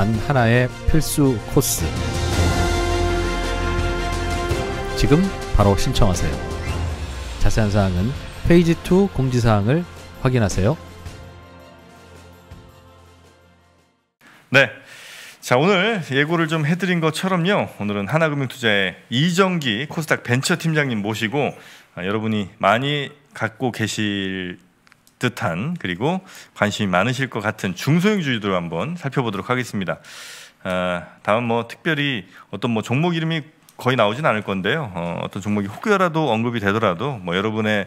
단 하나의 필수 코스. 지금 바로 신청하세요. 자세한 사항은 페이지 2 공지사항을 확인하세요. 네. 자, 오늘 예고를 좀 해드린 것처럼요. 오늘은 하나금융투자의 이정기 코스닥 벤처 팀장님 모시고 아, 여러분이 많이 갖고 계실 듯한 그리고 관심이 많으실 것 같은 중소형주주들 한번 살펴보도록 하겠습니다. 어, 아, 다음 뭐 특별히 어떤 뭐 종목 이름이 거의 나오진 않을 건데요. 어, 떤 종목이 혹여라도 언급이 되더라도 뭐 여러분의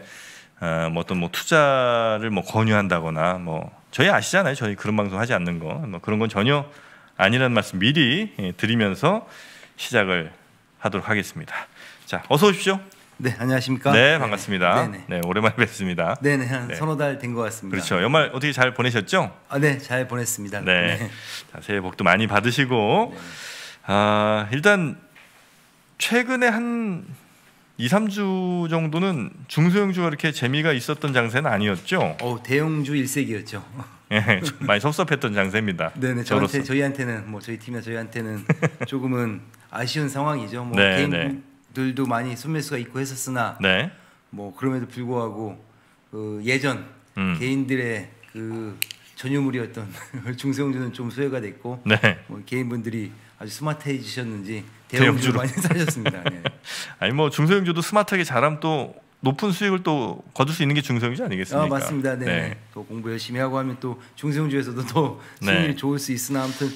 어, 뭐 어떤 뭐 투자를 뭐 권유한다거나 뭐 저희 아시잖아요. 저희 그런 방송 하지 않는 거. 뭐 그런 건 전혀 아니라는 말씀 미리 예, 드리면서 시작을 하도록 하겠습니다. 자, 어서 오십시오. 네, 안녕하십니까? 네, 반갑습니다. 네네. 네. 네, 오랜만에 뵙습니다. 네, 네, 한 네. 서너 달된 것 같습니다. 그렇죠. 연말 어떻게 잘 보내셨죠? 아, 네, 잘 보냈습니다. 네, 네. 자, 새해 복도 많이 받으시고 네. 아, 일단 최근에 한 2, 3주 정도는 중소형주가 이렇게 재미가 있었던 장세는 아니었죠? 어, 대형주 일색이었죠. 예, 좀 많이 섭섭했던 장세입니다. 네, 네, 저한테 저희한테는 뭐 저희 팀이나 저희한테는 조금은 아쉬운 상황이죠. 뭐 네, 개인 네. 들도 많이 손매수가 있고 했었으나 네. 뭐 그럼에도 불구하고 그 예전 음. 개인들의 그 전유물이었던 중세형주는 좀 소외가 됐고 네. 뭐 개인분들이 아주 스마트해지셨는지 대형주 로 많이 사셨습니다. 네. 아니 뭐 중소형주도 스마트하게 잘하면 또 높은 수익을 또 거둘 수 있는 게 중소형주 아니겠습니까? 아, 맞습니다. 네. 네. 또 공부 열심히 하고 하면 또 중소형주에서도 또 수익이 네. 좋을 수 있으나 아무튼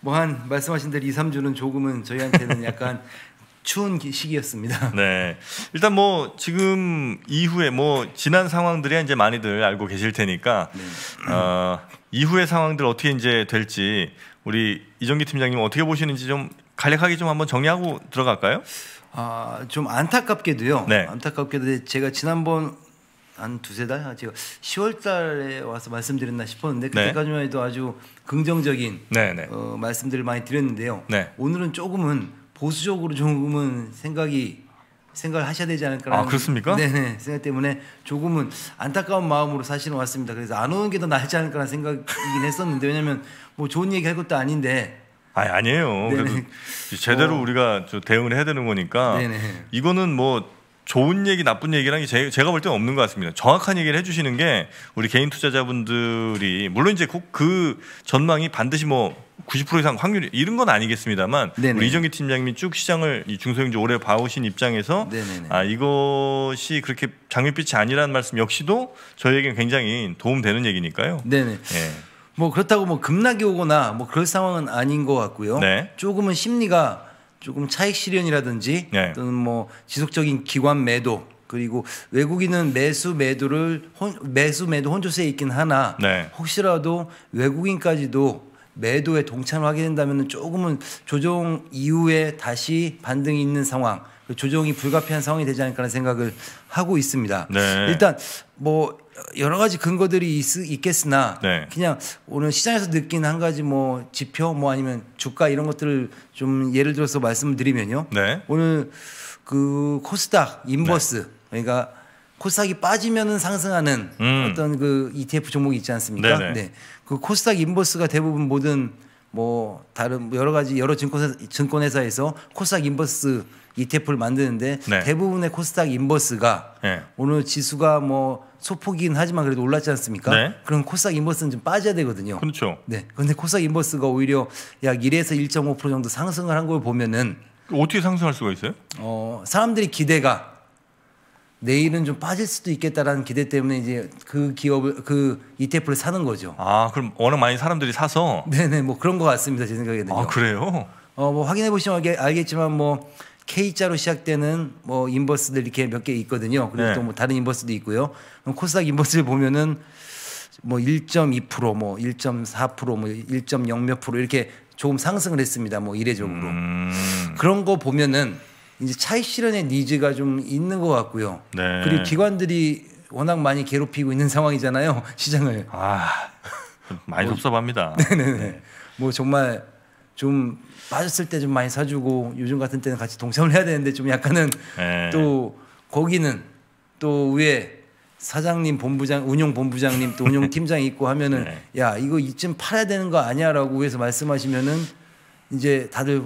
뭐 한 말씀하신 대로 2, 3주는 조금은 저희한테는 약간 추운 시기였습니다. 네. 일단 뭐 지금 이후에 뭐 지난 상황들이 이제 많이들 알고 계실 테니까 네. 어, 이후의 상황들 어떻게 이제 될지 우리 이정기 팀장님 어떻게 보시는지 좀 간략하게 좀 한번 정리하고 들어갈까요? 아, 좀 안타깝게도요. 네. 안타깝게도 제가 지난번 한 두세 달 제가 10월 달에 와서 말씀드렸나 싶었는데 네. 그때까지만 해도 아주 긍정적인 네, 네. 어, 말씀들을 많이 드렸는데요. 네. 오늘은 조금은 보수적으로 조금은 생각이 생각을 하셔야 되지 않을까라는 아, 그렇습니까? 네네 생각 때문에 조금은 안타까운 마음으로 사실은 왔습니다. 그래서 안 오는 게더 낫지 않을까라는 생각이긴 했었는데 왜냐하면 뭐 좋은 얘기 할 것도 아닌데. 아 아니, 아니에요. 네네. 그래도 제대로 어. 우리가 대응을 해야 되는 거니까. 네네. 이거는 뭐 좋은 얘기, 나쁜 얘기랑 라 제, 제가 볼 때는 없는 것 같습니다. 정확한 얘기를 해주시는 게 우리 개인 투자자분들이 물론 이제 그, 전망이 반드시 뭐 90% 이상 확률이 이런 건 아니겠습니다만 네네. 우리 이정기 팀장님이 쭉 시장을 이 중소형주 오래 봐오신 입장에서 네네네. 아 이것이 그렇게 장밋빛이 아니라는 말씀 역시도 저희에게는 굉장히 도움되는 얘기니까요. 네네. 예. 뭐 그렇다고 뭐 급락이 오거나 뭐 그럴 상황은 아닌 것 같고요. 네. 조금은 심리가 조금 차익 실현이라든지 네. 또는 뭐 지속적인 기관 매도 그리고 외국인은 매수 매도를 혼, 매수 매도 혼조세에 있긴 하나 네. 혹시라도 외국인까지도 매도에 동참을 하게 된다면 조금은 조정 이후에 다시 반등이 있는 상황 그 조정이 불가피한 상황이 되지 않을까라는 생각을 하고 있습니다. 네. 일단 뭐 여러 가지 근거들이 있, 겠으나 네. 그냥 오늘 시장에서 느낀 한 가지 뭐 지표 뭐 아니면 주가 이런 것들을 좀 예를 들어서 말씀드리면요. 을 네. 오늘 그 코스닥 인버스 네. 그러니까 코스닥이 빠지면은 상승하는 음. 어떤 그 ETF 종목이 있지 않습니까? 네네. 네. 네. 그 코스닥 인버스가 대부분 모든 뭐 다른 뭐 여러 가지 여러 증권 증권 회사에서 코스닥 인버스 ETF를 만드는데 네. 대부분의 코스닥 인버스가 네. 오늘 지수가 뭐 소폭이긴 하지만 그래도 올랐지 않습니까? 네. 그럼 코스닥 인버스는 좀 빠져야 되거든요. 그렇죠. 네. 근데 코스닥 인버스가 오히려 약 1에서 1.5% 정도 상승을 한 걸 보면은 어떻게 상승할 수가 있어요? 어, 사람들이 기대가 내일은 좀 빠질 수도 있겠다라는 기대 때문에 이제 그 기업을 그 ETF를 사는 거죠. 아 그럼 워낙 많이 사람들이 사서. 네네 뭐 그런 것 같습니다 제 생각에는요. 아 그래요? 어뭐 확인해 보시면 알겠지만 뭐 K자로 시작되는 뭐 인버스들 이렇게 몇 개 있거든요. 그리고 네. 또뭐 다른 인버스도 있고요. 코스닥 인버스를 보면은 뭐 1.2%, 뭐 1.4%, 뭐 1.0몇 이렇게 조금 상승을 했습니다. 뭐 이례적으로. 음... 그런 거 보면은 이제 차익 실현의 니즈가 좀 있는 것 같고요. 네. 그리고 기관들이 워낙 많이 괴롭히고 있는 상황이잖아요 시장을. 아 많이 뭐, 섭섭합니다. 네네네. 네. 뭐 정말 좀 빠졌을 때 좀 많이 사주고 요즘 같은 때는 같이 동참을 해야 되는데 좀 약간은 네. 또 거기는 또 위에 사장님 본부장 운영 본부장님 또 운영 팀장 있고 하면은 네. 야 이거 이쯤 팔아야 되는 거 아니야라고 해서 말씀하시면은 이제 다들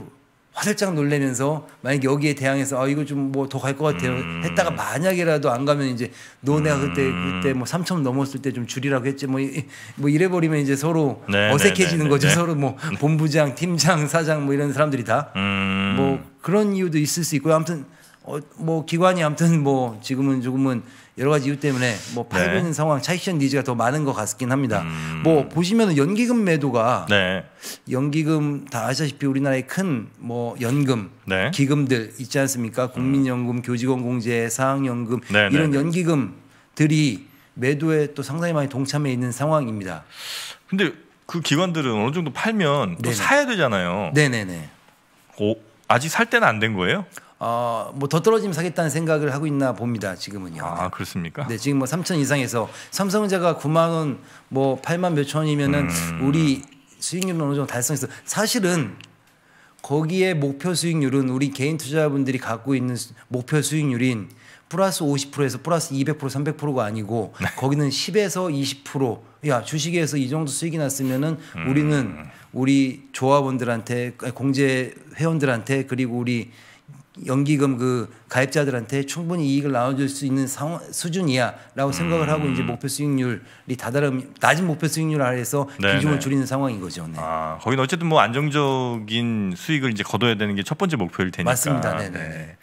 화들짝 놀래면서 만약 여기에 대항해서 아 이거 좀 뭐 더 갈 것 같아요 음. 했다가 만약에라도안 가면 이제 너네가 음. 그때 그때 뭐삼천 넘었을 때 좀 줄이라고 했지 뭐, 이, 뭐 이래 버리면 이제 서로 네, 네, 어색해지는 네, 거죠 네. 서로 뭐 본부장 팀장 사장 뭐 이런 사람들이 다뭐 음. 뭐 그런 이유도 있을 수 있고요 아무튼 어, 뭐 기관이 아무튼 뭐 지금은 조금은 여러 가지 이유 때문에 뭐 팔고 네. 있는 상황 차익션 니즈가 더 많은 것 같긴 합니다. 음. 뭐 보시면은 연기금 매도가 네. 연기금 다 아시다시피 우리나라의 큰뭐 연금 네. 기금들 있지 않습니까? 국민연금, 음. 교직원공제, 사학연금 네, 네, 이런 네. 연기금들이 매도에 또 상당히 많이 동참해 있는 상황입니다. 근데 그 기관들은 어느 정도 팔면 네네. 사야 되잖아요. 네네네. 오, 아직 살 때는 안 된 거예요? 어, 뭐 더 떨어지면 사겠다는 생각을 하고 있나 봅니다. 지금은요. 아 그렇습니까? 네, 지금 뭐 3천 이상에서 삼성전자가 9만 원, 뭐 8만 몇천 원이면은 음. 우리 수익률은 어느 정도 달성해서 사실은 거기에 목표 수익률은 우리 개인 투자자분들이 갖고 있는 목표 수익률인 플러스 50%에서 플러스 200% 300%가 아니고 네. 거기는 10에서 20%. 야 주식에서 이 정도 수익이 났으면은 우리는 음. 우리 조합원들한테 공제 회원들한테 그리고 우리 연기금 그 가입자들한테 충분히 이익을 나눠줄 수 있는 상황, 수준이야라고 생각을 음. 하고 이제 음. 목표 수익률이 다다른 낮은 목표 수익률 아래서 네네. 비중을 네. 줄이는 상황인 거죠. 네. 아 거기는 어쨌든 뭐 안정적인 수익을 이제 거둬야 되는 게 첫 번째 목표일 테니까. 맞습니다. 네네. 네.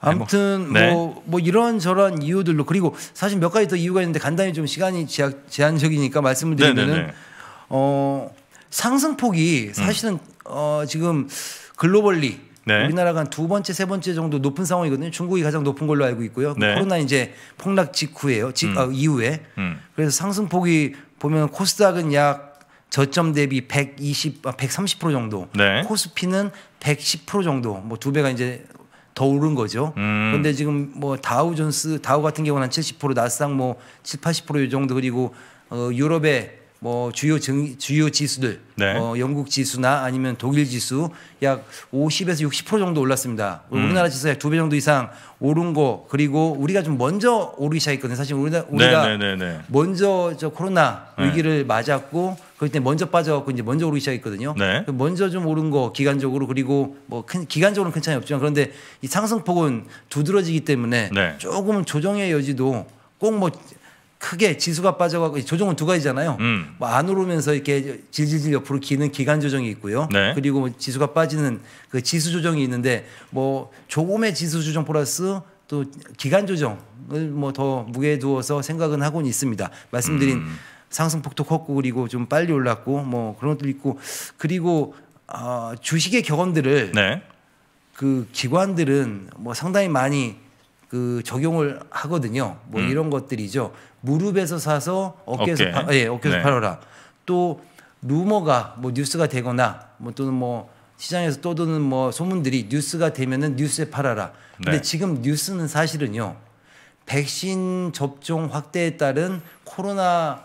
아무튼 네, 뭐뭐 네. 네. 뭐, 뭐, 뭐 이런 저런 이유들로 그리고 사실 몇 가지 더 이유가 있는데 간단히 좀 시간이 제한적이니까 말씀을 드리면은 어 상승폭이 사실은 음. 어 지금 글로벌리 네. 우리나라가 두 번째 세 번째 정도 높은 상황이거든요. 중국이 가장 높은 걸로 알고 있고요. 그 네. 코로나 이제 폭락 직후에요. 직 음. 아, 이후에 음. 그래서 상승폭이 보면 코스닥은 약 저점 대비 120, 아, 130% 정도, 네. 코스피는 110% 정도, 뭐 두 배가 이제 더 오른 거죠. 음. 그런데 지금 뭐 다우존스, 다우 같은 경우는 한 70%, 나스닥 뭐 7, 80%이 정도 그리고 어, 유럽의 뭐 주요 정, 주요 지수들 네. 어, 영국 지수나 아니면 독일 지수 약 50에서 60% 정도 올랐습니다. 음. 우리나라 지수 약두배 정도 이상 오른 거 그리고 우리가 좀 먼저 오르기 시작했거든요. 사실 우리나, 네, 우리가 네네네네. 네, 네. 먼저 저 코로나 위기를 맞았고 그때 먼저 빠져갖고 이제 먼저 오르기 시작했거든요. 네. 그 먼저 좀 오른 거 기간적으로 그리고 뭐큰 기간적으로는 큰 차이 없지만 그런데 이 상승폭은 두드러지기 때문에 조금 조정의 여지도 꼭뭐 크게 지수가 빠져가고 조정은 두 가지잖아요. 음. 뭐안 오르면서 이렇게 질질질 옆으로 기는 기간 조정이 있고요. 네. 그리고 뭐 지수가 빠지는 그 지수 조정이 있는데 뭐 조금의 지수 조정 플러스 또 기간 조정을 뭐 더무게 두어서 생각은 하고는 있습니다. 말씀드린 음. 상승폭도 컸고 그리고 좀 빨리 올랐고 뭐 그런 것도 있고 그리고 어, 주식의 경험들을 네. 그 기관들은 뭐 상당히 많이 그 적용을 하거든요. 뭐 음. 이런 것들이죠. 무릎에서 사서 어깨에서 파, 예, 어깨에서 네. 팔아라. 또 루머가 뭐 뉴스가 되거나 뭐 또는 뭐 시장에서 떠도는 뭐 소문들이 뉴스가 되면은 뉴스에 팔아라. 근데 네. 지금 뉴스는 사실은요. 백신 접종 확대에 따른 코로나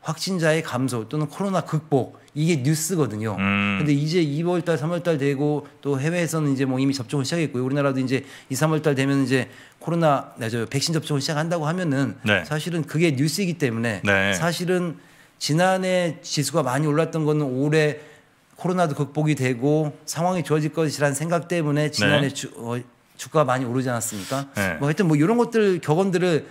확진자의 감소 또는 코로나 극복 이게 뉴스거든요. 음. 근데 이제 2월 달, 3월 달 되고 또 해외에서는 이제 뭐 이미 접종을 시작했고요. 우리나라도 이제 2, 3월 달 되면 이제 코로나 네, 저 백신 접종을 시작한다고 하면은 네. 사실은 그게 뉴스이기 때문에 네. 사실은 지난해 지수가 많이 올랐던 거는 올해 코로나도 극복이 되고 상황이 좋아질 것이라는 생각 때문에 지난해 네. 주, 어, 주가가 많이 오르지 않았습니까? 네. 뭐 하여튼 뭐 이런 것들 격언들을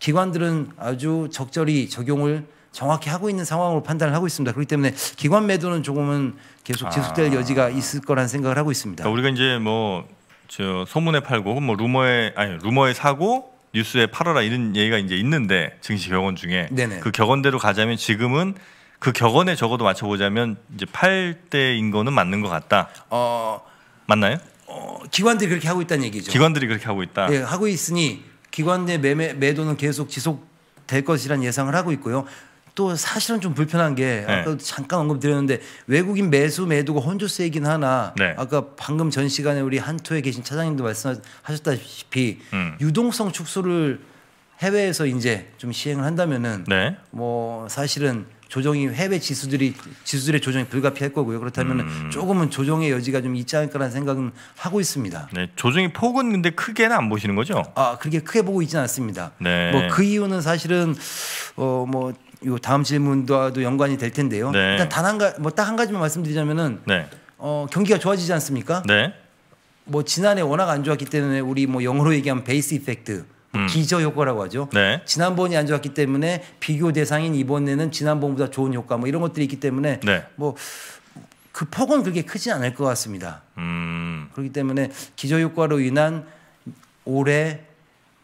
기관들은 아주 적절히 적용을 정확히 하고 있는 상황으로 판단을 하고 있습니다. 그렇기 때문에 기관 매도는 조금은 계속 아. 지속될 아. 여지가 있을 거란 생각을 하고 있습니다. 그러니까 우리가 이제 뭐 저 소문에 팔고 뭐 루머에 아니 루머에 사고 뉴스에 팔아라 이런 얘기가 이제 있는데 증시 격언 중에 네네. 그 격언대로 가자면 지금은 그 격언에 적어도 맞춰보자면 이제 팔 때인 거는 맞는 것 같다. 어 맞나요? 어, 기관들이 그렇게 하고 있다는 얘기죠. 기관들이 그렇게 하고 있다. 예, 하고 있으니 기관 내 매매 매도는 계속 지속될 것이란 예상을 하고 있고요. 또 사실은 좀 불편한 게 아까 네. 잠깐 언급드렸는데 외국인 매수 매도가 혼조세이긴 하나 네. 아까 방금 전 시간에 우리 한토에 계신 차장님도 말씀하셨다시피 음. 유동성 축소를 해외에서 이제 좀 시행을 한다면은 네. 뭐 사실은 조정이 해외 지수들이 지수들의 조정이 불가피할 거고요. 그렇다면 음. 조금은 조정의 여지가 좀 있지 않을까라는 생각은 하고 있습니다. 네, 조정이 폭은 근데 크게는 안 보시는 거죠? 아, 그렇게 크게 보고 있지는 않습니다. 네. 뭐그 이유는 사실은 어뭐 요 다음 질문과도 연관이 될 텐데요. 네. 일단 단한가뭐 딱한 뭐 가지만 말씀드리자면은 네. 어, 경기가 좋아지지 않습니까? 네. 뭐 지난해 워낙 안 좋았기 때문에 우리 뭐 영어로 얘기하면 베이스 이펙트 뭐 음. 기저 효과라고 하죠. 네. 지난번이 안 좋았기 때문에 비교 대상인 이번에는 지난번보다 좋은 효과 뭐 이런 것들이 있기 때문에 네. 뭐그 폭은 그렇게 크지 않을 것 같습니다. 음. 그렇기 때문에 기저 효과로 인한 올해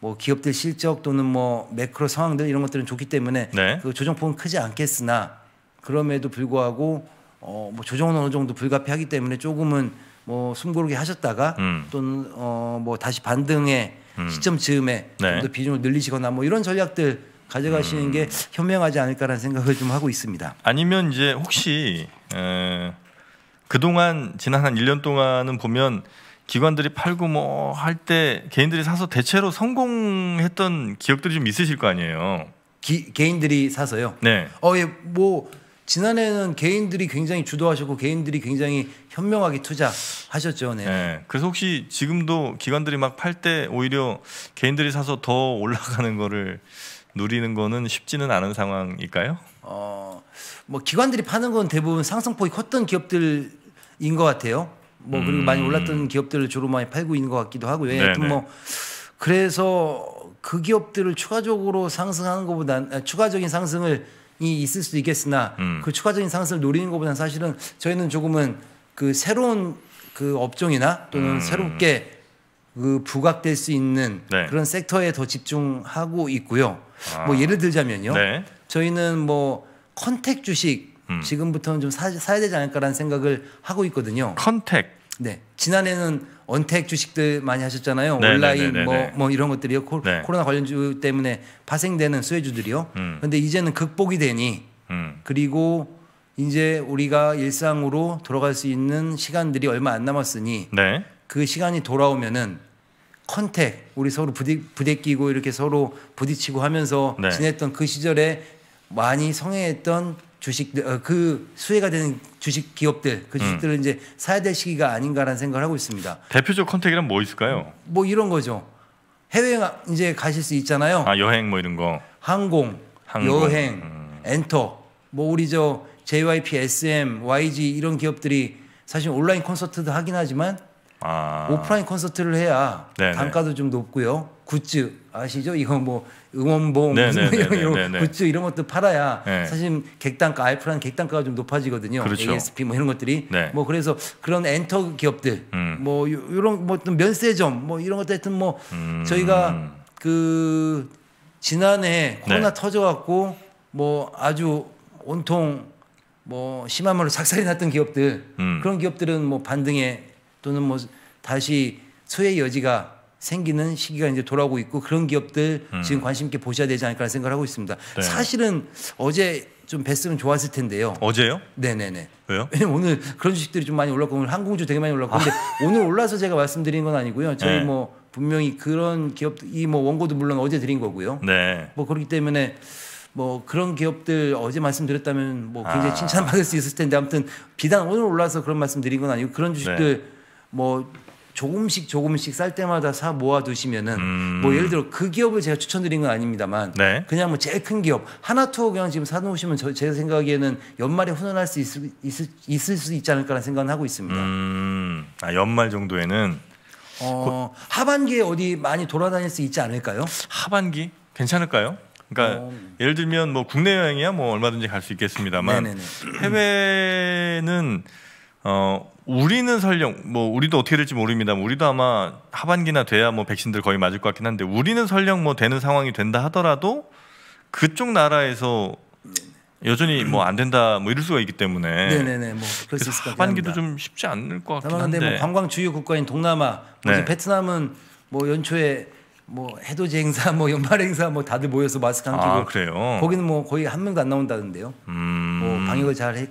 뭐 기업들 실적 또는 뭐 매크로 상황들 이런 것들은 좋기 때문에 네. 그 조정폭은 크지 않겠으나 그럼에도 불구하고 어 뭐 조정은 어느 정도 불가피하기 때문에 조금은 뭐 숨고르게 하셨다가 음. 또는 어 뭐 다시 반등의 음. 시점 즈음에 네. 좀더 비중을 늘리시거나 뭐 이런 전략들 가져가시는 음. 게 현명하지 않을까라는 생각을 좀 하고 있습니다. 아니면 이제 혹시 에, 그동안 지난 한 1년 동안은 보면 기관들이 팔고 뭐 할 때 개인들이 사서 대체로 성공했던 기억들이 좀 있으실 거 아니에요. 기, 개인들이 사서요. 네. 어, 예, 뭐 지난해는 개인들이 굉장히 주도하셨고 개인들이 굉장히 현명하게 투자하셨죠. 네. 네. 그래서 혹시 지금도 기관들이 막 팔 때 오히려 개인들이 사서 더 올라가는 거를 누리는 거는 쉽지는 않은 상황일까요? 어, 뭐 기관들이 파는 건 대부분 상승폭이 컸던 기업들인 것 같아요. 뭐 그리고 많이 음. 올랐던 기업들을 주로 많이 팔고 있는 것 같기도 하고요. 네, 하여튼 네. 뭐 그래서 그 기업들을 추가적으로 상승하는 것보다 아, 추가적인 상승을 이 있을 수도 있겠으나 음. 그 추가적인 상승을 노리는 것보다는 사실은 저희는 조금은 그 새로운 그 업종이나 또는 음. 새롭게 그 부각될 수 있는 네. 그런 섹터에 더 집중하고 있고요. 뭐 아. 뭐 예를 들자면요. 네. 저희는 뭐 컨택 주식 음. 지금부터는 좀 사, 사야 되지 않을까라는 생각을 하고 있거든요. 컨택. 네. 지난해는 언택 주식들 많이 하셨잖아요. 네, 네 온라인 네, 네, 뭐, 네. 뭐 이런 것들이요. 코, 네. 로나 관련주 때문에 파생되는 수혜주들이요. 음. 근데 이제는 극복이 되니 음. 그리고 이제 우리가 일상으로 돌아갈 수 있는 시간들이 얼마 안 남았으니 그 시간이 돌아오면은 컨택 우리 서로 부디, 부대끼고 이렇게 서로 부딪히고 하면서 지냈던 그 시절에 많이 성행했던 주식 어, 그 수혜가 되는 주식 기업들 그 주식들을 음. 이제 사야 될 시기가 아닌가라는 생각을 하고 있습니다. 대표적 컨택이란 뭐 있을까요? 뭐 이런 거죠. 해외 이제 가실 수 있잖아요. 아 여행 뭐 이런 거. 항공, 항공. 여행, 음. 엔터. 뭐 우리 저 JYP, SM, YG 이런 기업들이 사실 온라인 콘서트도 하긴 하지만 아. 오프라인 콘서트를 해야 네네. 단가도 좀 높고요. 굿즈 아시죠? 이거 뭐 응원봉 네네, 네, 네 이런 네, 네, 굿즈 이런 것도 팔아야 네. 사실 객단가 알프라는 객단가가 좀 높아지거든요. 그렇죠. ASP 뭐 이런 것들이 네. 뭐 그래서 그런 엔터 기업들 음. 뭐 이런 뭐 어떤 면세점 뭐 이런 것들 하여튼 뭐 음. 저희가 그 지난해 코로나 네. 터져갖고 뭐 아주 온통 뭐 심한 말로 삭살이 났던 기업들 음. 그런 기업들은 뭐 반등에 또는 뭐 다시 소외 여지가 생기는 시기가 이제 돌아오고 있고 그런 기업들 음. 지금 관심 있게 보셔야 되지 않을까 생각을 하고 있습니다. 네. 사실은 어제 좀 뵀으면 좋았을 텐데요. 어제요? 네네네. 왜요? 오늘 그런 주식들이 좀 많이 올랐고 오늘 항공주 되게 많이 올랐고 근데 아. 오늘 올라서 제가 말씀드린 건 아니고요. 저희 네. 뭐 분명히 그런 기업 이 뭐 원고도 물론 어제 드린 거고요. 네. 뭐 그렇기 때문에 뭐 그런 기업들 어제 말씀드렸다면 뭐 굉장히 아. 칭찬받을 수 있을 텐데 아무튼 비단 오늘 올라서 그런 말씀드린 건 아니고 그런 주식들 네. 뭐 조금씩 조금씩 쌀 때마다 사 모아 두시면은 음. 뭐 예를 들어 그 기업을 제가 추천드린 건 아닙니다만 네. 그냥 뭐 제일 큰 기업 하나투어 그냥 지금 사 놓으시면 저, 제 생각에는 연말에 훈훈할 수 있을, 있을, 있을 수 있지 않을까라는 생각은 하고 있습니다. 음. 아 연말 정도에는 어, 고... 하반기에 어디 많이 돌아다닐 수 있지 않을까요? 하반기 괜찮을까요? 그러니까 어... 예를 들면 뭐 국내 여행이야 뭐 얼마든지 갈 수 있겠습니다만 네네네. 해외는 어, 우리는 설령 뭐 우리도 어떻게 될지 모릅니다 우리도 아마 하반기나 돼야 뭐 백신들 거의 맞을 것 같긴 한데 우리는 설령 뭐 되는 상황이 된다 하더라도 그쪽 나라에서 여전히 뭐안 된다 뭐 이럴 수가 있기 때문에 네 네네 뭐 그럴 수 있을 것 하반기도 좀 쉽지 않을 것 같긴 뭐 한데 뭐 관광 주요 국가인 동남아 뭐 네. 베트남은 뭐 연초에 뭐 해돋이 행사 뭐 연말 행사 뭐 다들 모여서 마스크 안 끼고 아, 거기는 뭐 거의 한 명도 안나온다던데요 음... 뭐 방역을 잘 했.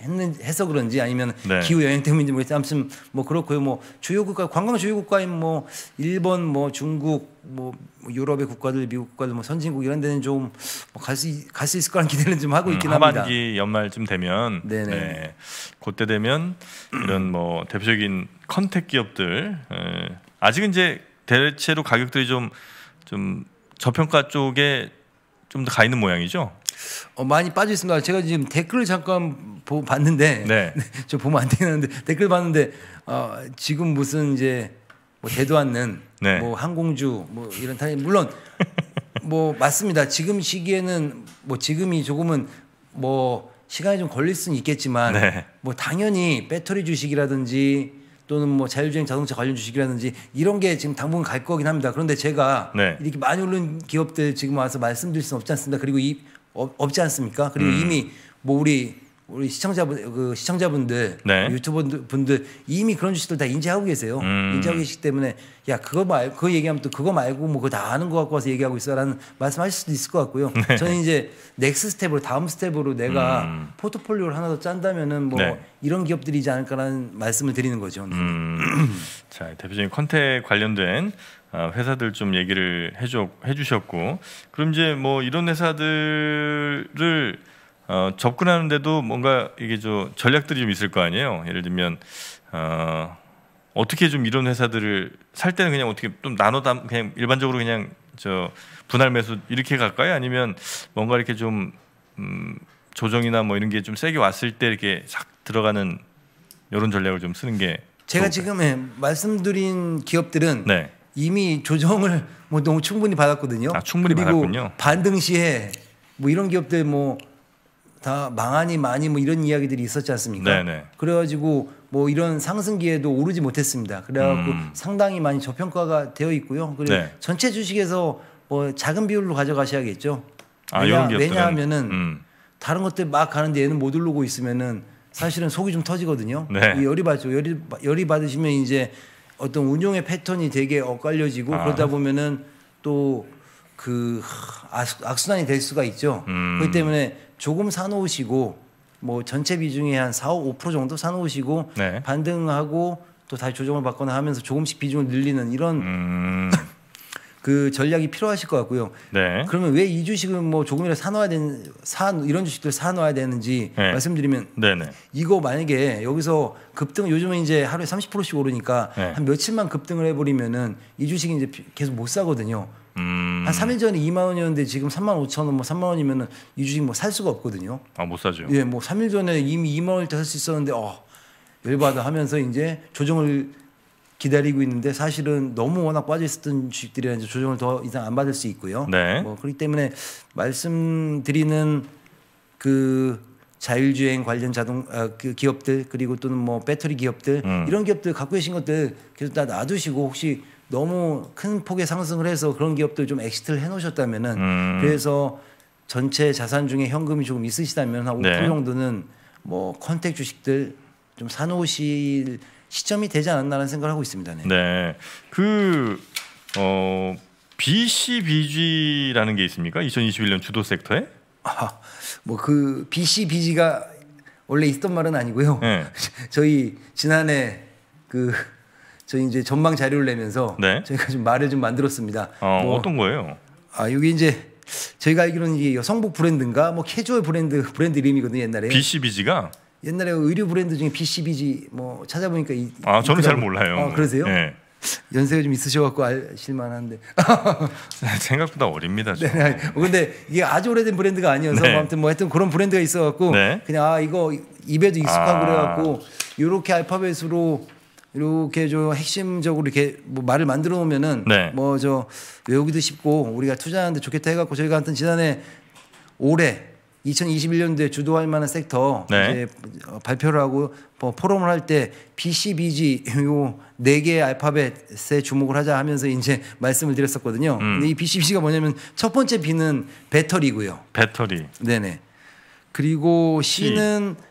했는 해서 그런지 아니면 네. 기후 여행 때문인지 모르겠어요. 아무튼 뭐 그렇고요. 뭐 주요 국가 관광 주요 국가인 뭐 일본, 뭐 중국, 뭐 유럽의 국가들, 미국 국가들, 뭐 선진국 이런 데는 좀 뭐 갈 수 갈수 갈수 있을 거라는 기대는 좀 하고 음, 있긴 음, 하반기 합니다. 하반기 연말쯤 되면, 네네. 네, 그때 되면 이런 뭐 대표적인 컨택 기업들 에, 아직은 이제 대체로 가격들이 좀좀 좀 저평가 쪽에 좀 더 가 있는 모양이죠. 어, 많이 빠져 있습니다. 제가 지금 댓글을 잠깐 보, 봤는데 네. 네 저 보면 안 되는데 댓글 봤는데 어, 지금 무슨 이제 뭐 대도 않는 네. 뭐 항공주 뭐 이런 타임 물론 뭐 맞습니다. 지금 시기에는 뭐 지금이 조금은 뭐 시간이 좀 걸릴 수는 있겠지만 네. 뭐 당연히 배터리 주식이라든지 또는 뭐 자율주행 자동차 관련 주식이라든지 이런 게 지금 당분간 갈 거긴 합니다. 그런데 제가 네. 이렇게 많이 오른 기업들 지금 와서 말씀드릴 수는 없지 않습니다. 그리고 이 없지 않습니까? 그리고 음. 이미 뭐 우리 우리 시청자분 그 시청자분들 네. 그 유튜버분들 이미 그런 주식들 다 인지하고 계세요. 음. 인지하고 계시기 때문에 야 그거 말 그 얘기하면 또 그거 말고 뭐 그거 다 아는 것 같고 와서 얘기하고 있어라는 말씀하실 수도 있을 것 같고요. 네. 저는 이제 넥스 스텝으로 다음 스텝으로 내가 음. 포트폴리오를 하나 더 짠다면은 뭐 네. 이런 기업들이지 않을까라는 말씀을 드리는 거죠. 음. 자대표적 컨택 관련된 아, 회사들 좀 얘기를 해주셨고 그럼 이제 뭐 이런 회사들을 어, 접근하는데도 뭔가 이게 좀 전략들이 좀 있을 거 아니에요. 예를 들면 어, 어떻게 좀 이런 회사들을 살 때는 그냥 어떻게 좀 나눠 담 그냥 일반적으로 그냥 저 분할 매수 이렇게 갈까요? 아니면 뭔가 이렇게 좀 음, 조정이나 뭐 이런 게 좀 세게 왔을 때 이렇게 싹 들어가는 이런 전략을 좀 쓰는 게 제가 좋을까요? 지금 예, 말씀드린 기업들은 네. 이미 조정을 뭐 너무 충분히 받았거든요. 아, 충분히 받았군요. 반등 시에 뭐 이런 기업들 뭐 다 망하니 많이 뭐 이런 이야기들이 있었지 않습니까? 네네. 그래가지고 뭐 이런 상승기에도 오르지 못했습니다. 그래갖고 음. 상당히 많이 저평가가 되어 있고요. 그리고 네. 전체 주식에서 뭐 작은 비율로 가져가셔야겠죠. 아, 왜냐, 왜냐하면은 음. 다른 것들 막 가는데 얘는 못올르고 있으면은 사실은 속이 좀 터지거든요. 네. 열이 받죠. 열이 열이 받으시면 이제 어떤 운용의 패턴이 되게 엇갈려지고 아. 그러다 보면은 또 그 악순환이 될 수가 있죠. 음. 그렇기 때문에 조금 사놓으시고 뭐 전체 비중의 한 4, 5% 정도 사놓으시고 네. 반등하고 또 다시 조정을 받거나 하면서 조금씩 비중을 늘리는 이런 음. 그 전략이 필요하실 것 같고요. 네. 그러면 왜 이 주식은 뭐 조금이라도 사놓아야 되는 사 이런 주식들 사놓아야 되는지 네. 말씀드리면 네네. 이거 만약에 여기서 급등 요즘은 이제 하루에 30%씩 오르니까 네. 한 며칠만 급등을 해버리면은 이 주식이 이제 계속 못 사거든요. 음... 한 3일 전에 2만 원이었는데 지금 3만 5천 원, 뭐 3만 원이면은 이 주식 뭐 살 수가 없거든요. 아못 사죠. 예, 뭐 3일 전에 이미 2만 원때살수 있었는데 어 열받아 하면서 이제 조정을 기다리고 있는데 사실은 너무 워낙 빠져 있었던 주식들이라 이제 조정을 더 이상 안 받을 수 있고요. 네. 뭐 그렇기 때문에 말씀드리는 그 자율주행 관련 자동 아, 그 기업들 그리고 또는 뭐 배터리 기업들 음. 이런 기업들 갖고 계신 것들 계속 다 놔두시고 혹시 너무 큰 폭의 상승을 해서 그런 기업들 좀 엑시트를 해놓으셨다면은 음. 그래서 전체 자산 중에 현금이 조금 있으시다면 한5% 네. 정도는 뭐 컨택 주식들 좀 사놓으실 시점이 되지 않았나라는 생각을 하고 있습니다. 네. 네. 그 어, BCBG라는 게 있습니까? 2021년 주도 섹터에? 아, 뭐 그 BCBG가 원래 있던 말은 아니고요. 네. 저희 지난해 그 저희 이제 전망 자료를 내면서 네. 저희가 좀 말을 좀 만들었습니다. 어, 뭐, 떤 거예요? 아, 여기 이제 저희가 알기로는 이게 성복 브랜드인가 뭐 캐주얼 브랜드 브랜드 이름이거든요, 옛날에. BCBG가 옛날에 의류 브랜드 중에 BCBG 뭐 찾아보니까 이, 아 저는 잘 몰라요. 아, 그러세요? 네. 연세가 좀 있으셔갖고 아실만한데 생각보다 어립니다. 네, 네. 뭐 근데 이게 아주 오래된 브랜드가 아니어서 네. 뭐 아무튼 뭐 하여튼 그런 브랜드가 있어갖고 네. 그냥 아 이거 입에도 익숙하고 아. 그래갖고 이렇게 알파벳으로 이렇게 저 핵심적으로 이렇게 뭐 말을 만들어 놓으면은 네. 뭐저 외우기도 쉽고 우리가 투자하는데 좋겠다 해갖고 저희가 하여튼 지난해 올해 2021년도에 주도할 만한 섹터 네. 발표를 하고 뭐 포럼을 할 때 BCBG 요네 개의 알파벳에 주목을 하자 하면서 이제 말씀을 드렸었거든요. 음. 근데 이 BCBG가 뭐냐면 첫 번째 B는 배터리고요. 배터리. 네네. 그리고 C는 C.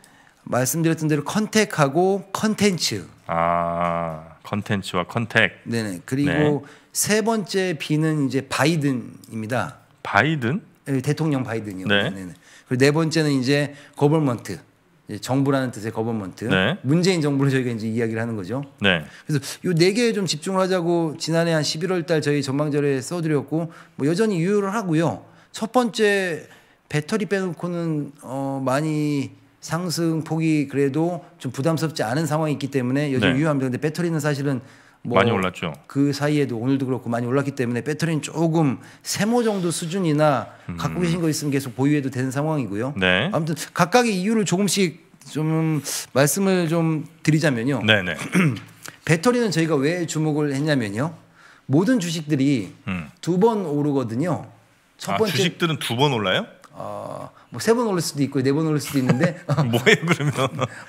말씀드렸던 대로 컨택하고 컨텐츠. 아 컨텐츠와 컨택. 네네. 그리고 네. 세 번째 B는 이제 바이든입니다. 바이든? 네, 대통령 바이든이요. 네. 네네. 그리고 네 번째는 이제 거벌먼트. 정부라는 뜻의 거버먼트 네. 문재인 정부를 저희가 이제 이야기를 하는 거죠. 네. 그래서 요네 개에 좀 집중을 하자고 지난해 한 11월 달 저희 전망절에 써드렸고 뭐 여전히 유효를 하고요. 첫 번째 배터리 빼놓고는 어 많이 상승 폭이 그래도 좀 부담스럽지 않은 상황이 있기 때문에 요즘 네. 유효합니다. 근데 배터리는 사실은 뭐 많이 올랐죠. 그 사이에도 오늘도 그렇고 많이 올랐기 때문에 배터리는 조금 세모 정도 수준이나 음. 갖고 계신 거 있으면 계속 보유해도 되는 상황이고요. 네. 아무튼 각각의 이유를 조금씩 좀 말씀을 좀 드리자면요. 네네. 네. 배터리는 저희가 왜 주목을 했냐면요. 모든 주식들이 음. 두번 오르거든요. 첫 아, 번째 아, 주식들은 두 번 올라요? 어, 뭐 세번 오를 수도 있고 네 번 오를 수도 있는데 뭐예요 그러면?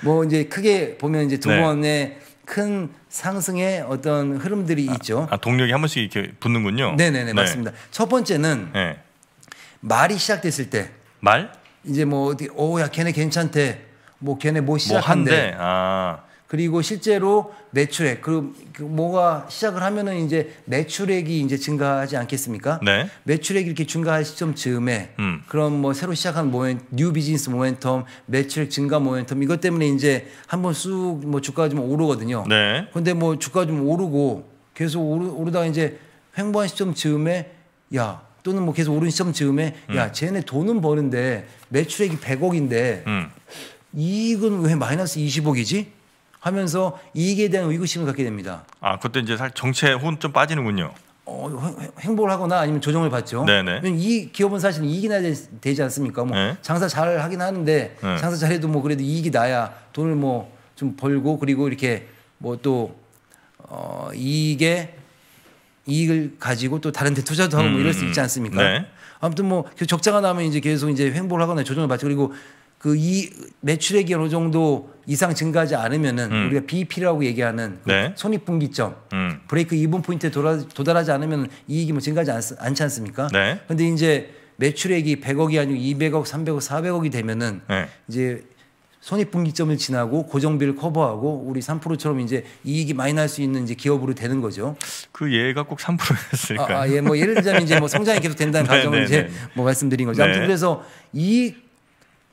뭐 이제 크게 보면 이제 두 네. 번에 큰 상승의 어떤 흐름들이 아, 있죠. 아, 동력이 한 번씩 이렇게 붙는군요. 네네네 네. 맞습니다. 첫 번째는 네. 말이 시작됐을 때 말? 이제 뭐 어디 오야 어, 걔네 괜찮대. 뭐 걔네 뭐 시작한대. 뭐 한대. 아. 그리고 실제로 매출액그 그 뭐가 시작을 하면은 이제 매출액이 이제 증가하지 않겠습니까? 네. 매출액이 이렇게 증가할 시점 즈음에 음. 그럼 뭐 새로 시작한 모멘 뉴 비즈니스 모멘텀, 매출액 증가 모멘텀 이것 때문에 이제 한번 쑥 뭐 주가가 좀 오르거든요. 네. 근데 뭐 주가가 좀 오르고 계속 오르, 오르다가 이제 횡보한 시점 즈음에 야 또는 뭐 계속 오른 시점 즈음에 음. 야 쟤네 돈은 버는데 매출액이 100억인데 음. 이익은 왜 마이너스 20억이지? 하면서 이익에 대한 의구심을 갖게 됩니다. 아 그때 이제 정체 혹좀 빠지는군요. 어, 행복을 하거나 아니면 조정을 받죠. 네네. 이 기업은 사실 이익이 나야 되, 지 않습니까? 뭐 네. 장사 잘 하긴 하는데 네. 장사 잘해도 뭐 그래도 이익이 나야 돈을 뭐 좀 벌고 그리고 이렇게 뭐또 어, 이익에 이익을 가지고 또 다른 데 투자도 하고 뭐 이럴 수 음, 음, 있지 음. 않습니까? 네. 아무튼 뭐 그 적자가 나면 이제 계속 이제 횡보를 하거나 조정을 받죠. 그리고 그이 매출액이 어느 정도 이상 증가하지 않으면은 음. 우리가 BEP라고 얘기하는 그 네. 손익분기점 음. 브레이크 이분 포인트에 도달, 하지 않으면 이익이 뭐 증가하지 않, 지 않습니까? 네. 근데 이제 매출액이 100억이 아니고 200억, 300억, 400억이 되면은 네. 이제 손익분기점을 지나고 고정비를 커버하고 우리 3%처럼 이제 이익이 많이 날 수 있는 이제 기업으로 되는 거죠. 그 예가 꼭3였을까 아, 아, 예, 뭐 예를 들자면 이제 뭐 성장이 계속 된다는 네, 가정을 네, 이제 네. 뭐 말씀드린 거죠. 아무튼 그래서 이익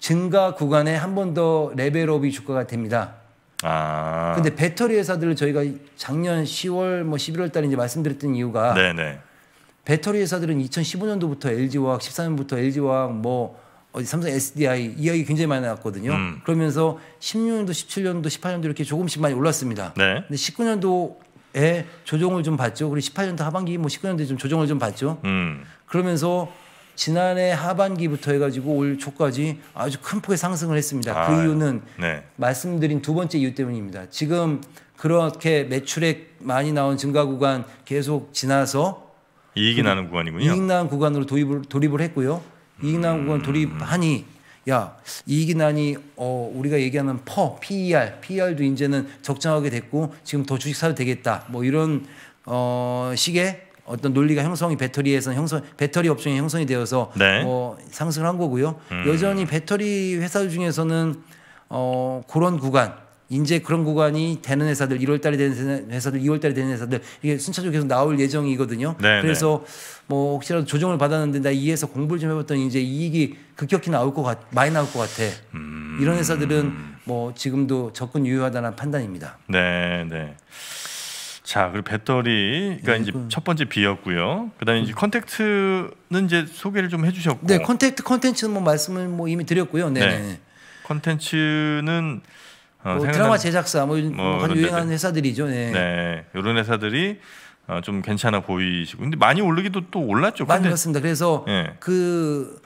증가 구간에 한 번 더 레벨업이 주가가 됩니다. 아. 근데 배터리 회사들을 저희가 작년 10월 뭐 11월 달에 이제 말씀드렸던 이유가 네네. 배터리 회사들은 2015년도부터 LG화학, 14년부터 LG화학 뭐 어디 삼성 SDI 이야기 굉장히 많이 나왔거든요. 음. 그러면서 16년도, 17년도, 18년도 이렇게 조금씩 많이 올랐습니다. 네. 근데 19년도에 조정을 좀 받죠. 그리고 18년도 하반기 뭐 19년도에 좀 조정을 좀 받죠. 음. 그러면서 지난해 하반기부터 해가지고 올 초까지 아주 큰 폭의 상승을 했습니다. 그 아, 그 이유는 네. 말씀드린 두 번째 이유 때문입니다. 지금 그렇게 매출액 많이 나온 증가 구간 계속 지나서 이익이 그, 나는 구간이군요. 이익 나는 구간으로 도입을, 돌입을 했고요. 이익 나는 구간 음. 돌입하니 야 이익이 나니 어, 우리가 얘기하는 퍼 PER PER도 이제는 적정하게 됐고 지금 더 주식 사도 되겠다 뭐 이런 어, 식의 어떤 논리가 형성이 배터리에서 형성 배터리 업종이 형성이 되어서 네. 어, 상승을 한 거고요. 음. 여전히 배터리 회사 중에서는 어, 그런 구간 이제 그런 구간이 되는 회사들 1월 달에 되는 회사들 2월 달에 되는 회사들 이게 순차적으로 계속 나올 예정이거든요. 네, 네. 그래서 뭐 혹시라도 조정을 받았는데 나 이에서 공부를 좀 해봤더니 이제 이익이 급격히 나올 것 같, 많이 나올 것 같아. 음... 이런 회사들은 뭐 지금도 접근 유효하다는 판단입니다. 네, 네. 자, 그리고 배터리가 그러니까 이제 네, 그 첫 번째 비였고요. 그다음에 이제 음. 컨택트는 이제 소개를 좀 해주셨고. 네, 컨택트 컨텐츠는 뭐 말씀을 뭐 이미 드렸고요. 네네. 네. 네. 컨텐츠는 어, 뭐 드라마 제작사 뭐, 뭐 유행하는 회사들이죠. 네. 네, 이런 회사들이 어, 좀 괜찮아 보이시고 근데 많이 오르기도 또 올랐죠. 많이 올랐습니다. 그래서 네. 그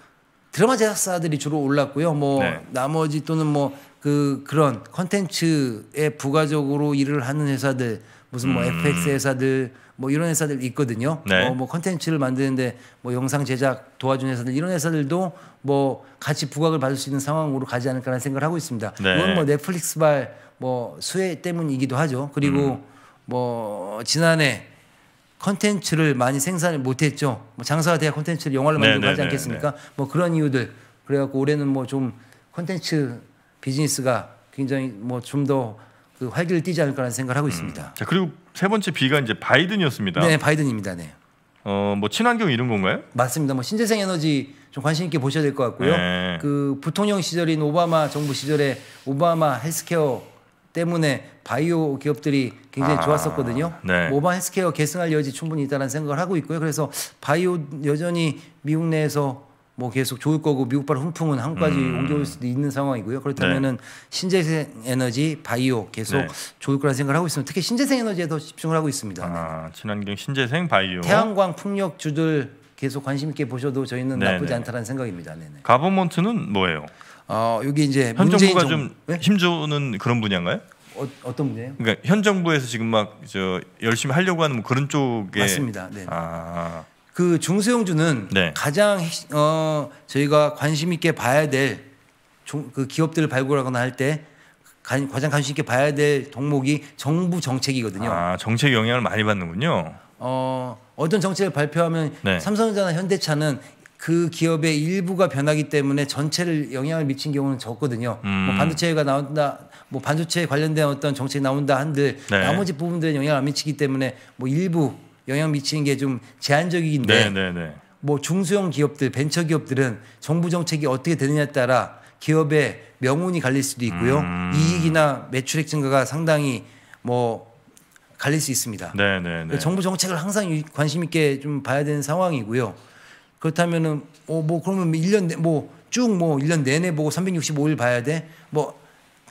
드라마 제작사들이 주로 올랐고요. 뭐 네. 나머지 또는 뭐 그 그런 컨텐츠에 부가적으로 일을 하는 회사들 무슨 뭐 음. FX 회사들 뭐 이런 회사들 있거든요. 네. 어, 뭐 컨텐츠를 만드는데 뭐 영상 제작 도와주는 회사들 이런 회사들도 뭐 같이 부각을 받을 수 있는 상황으로 가지 않을까라는 생각을 하고 있습니다. 네. 이건 뭐 넷플릭스발 뭐 수혜 때문이기도 하죠. 그리고 음. 뭐 지난해 컨텐츠를 많이 생산을 못했죠. 뭐 장사가 돼야 컨텐츠를 영화를 만들고 네네네, 네, 하지 네, 않겠습니까? 네. 뭐 그런 이유들 그래갖고 올해는 뭐 좀 컨텐츠 비즈니스가 굉장히 뭐좀더 그 활기를 띠지 않을 까라는 생각을 하고 음. 있습니다. 음. 자 그리고 세 번째 B가 이제 바이든이었습니다. 네, 바이든입니다. 네. 어뭐 친환경 이런 건가요? 맞습니다. 뭐 신재생 에너지 좀 관심 있게 보셔야 될 것 같고요. 네. 그 부통령 시절인 오바마 정부 시절에 오바마 헬스케어 때문에 바이오 기업들이 굉장히 아, 좋았었거든요. 네. 뭐 오바 헬스케어 계승할 여지 충분히 있다는 생각을 하고 있고요. 그래서 바이오 여전히 미국 내에서 뭐 계속 좋을 거고 미국발 훈풍은 한국까지 음. 옮겨올 수도 있는 상황이고요. 그렇다면은 네. 신재생 에너지, 바이오 계속 네. 좋을 거라 생각을 하고 있습니다. 특히 신재생 에너지에 더 집중을 하고 있습니다. 아, 친환경 신재생 바이오. 태양광 풍력주들 계속 관심 있게 보셔도 저희는 네네. 나쁘지 네. 않다는 생각입니다. 네네. 가버먼트는 뭐예요? 어, 여기 이제 현 정부가 정... 좀 네? 힘주는 그런 분야인가요? 어, 어떤 분야요? 그러니까 현 정부에서 지금 막 저 열심히 하려고 하는 뭐 그런 쪽에 맞습니다. 네. 아. 그 중소형주는 네. 가장 어, 저희가 관심 있게 봐야 될그 기업들을 발굴하거나 할 때 가장 관심 있게 봐야 될종목이 정부 정책이거든요. 아 정책 영향을 많이 받는군요. 어 어떤 정책을 발표하면 네. 삼성전자나 현대차는 그 기업의 일부가 변하기 때문에 전체를 영향을 미친 경우는 적거든요. 뭐 음. 뭐 반도체가 나온다, 뭐 반도체에 관련된 어떤 정책이 나온다 한들 네. 나머지 부분들에 영향을 안 미치기 때문에 뭐 일부 영향 미치는 게 좀 제한적인데 네네네. 네, 네. 뭐 중소형 기업들 벤처 기업들은 정부 정책이 어떻게 되느냐에 따라 기업의 명운이 갈릴 수도 있고요 음... 이익이나 매출액 증가가 상당히 뭐 갈릴 수 있습니다. 네네네. 네, 정부 정책을 항상 관심 있게 좀 봐야 되는 상황이고요. 그렇다면은 어, 뭐 그러면 1년 뭐 쭉뭐 뭐 1년 뭐 내내 보고 365일 봐야 돼. 뭐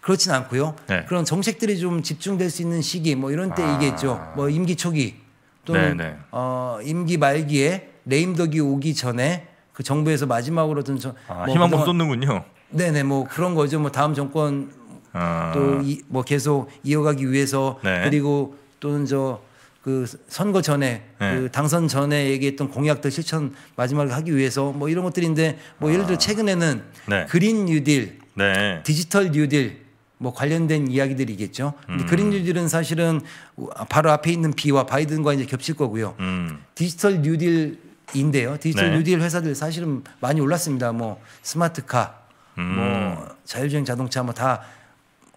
그렇진 않고요. 네. 그런 정책들이 좀 집중될 수 있는 시기 뭐 이런 때얘기했죠뭐 아. 임기 초기 또는 네네. 어, 임기 말기에 레임덕이 오기 전에 그 정부에서 마지막으로 든 저, 아, 뭐 희망봉 쏟는군요. 네네 뭐 그런 거죠. 뭐 다음 정권 아. 또뭐 계속 이어가기 위해서 네. 그리고 또는 저 그 선거 전에 네. 그 당선 전에 얘기했던 공약들 실천 마지막을 하기 위해서 뭐 이런 것들인데 뭐 예를 들어 아. 최근에는 네. 그린 뉴딜, 네. 디지털 뉴딜 뭐 관련된 이야기들이겠죠. 근데 음. 그린 뉴딜은 사실은 바로 앞에 있는 비와 바이든과 이제 겹칠 거고요. 음. 디지털 뉴딜인데요. 디지털 네. 뉴딜 회사들 사실은 많이 올랐습니다. 뭐 스마트카, 음. 뭐 자율주행 자동차 뭐 다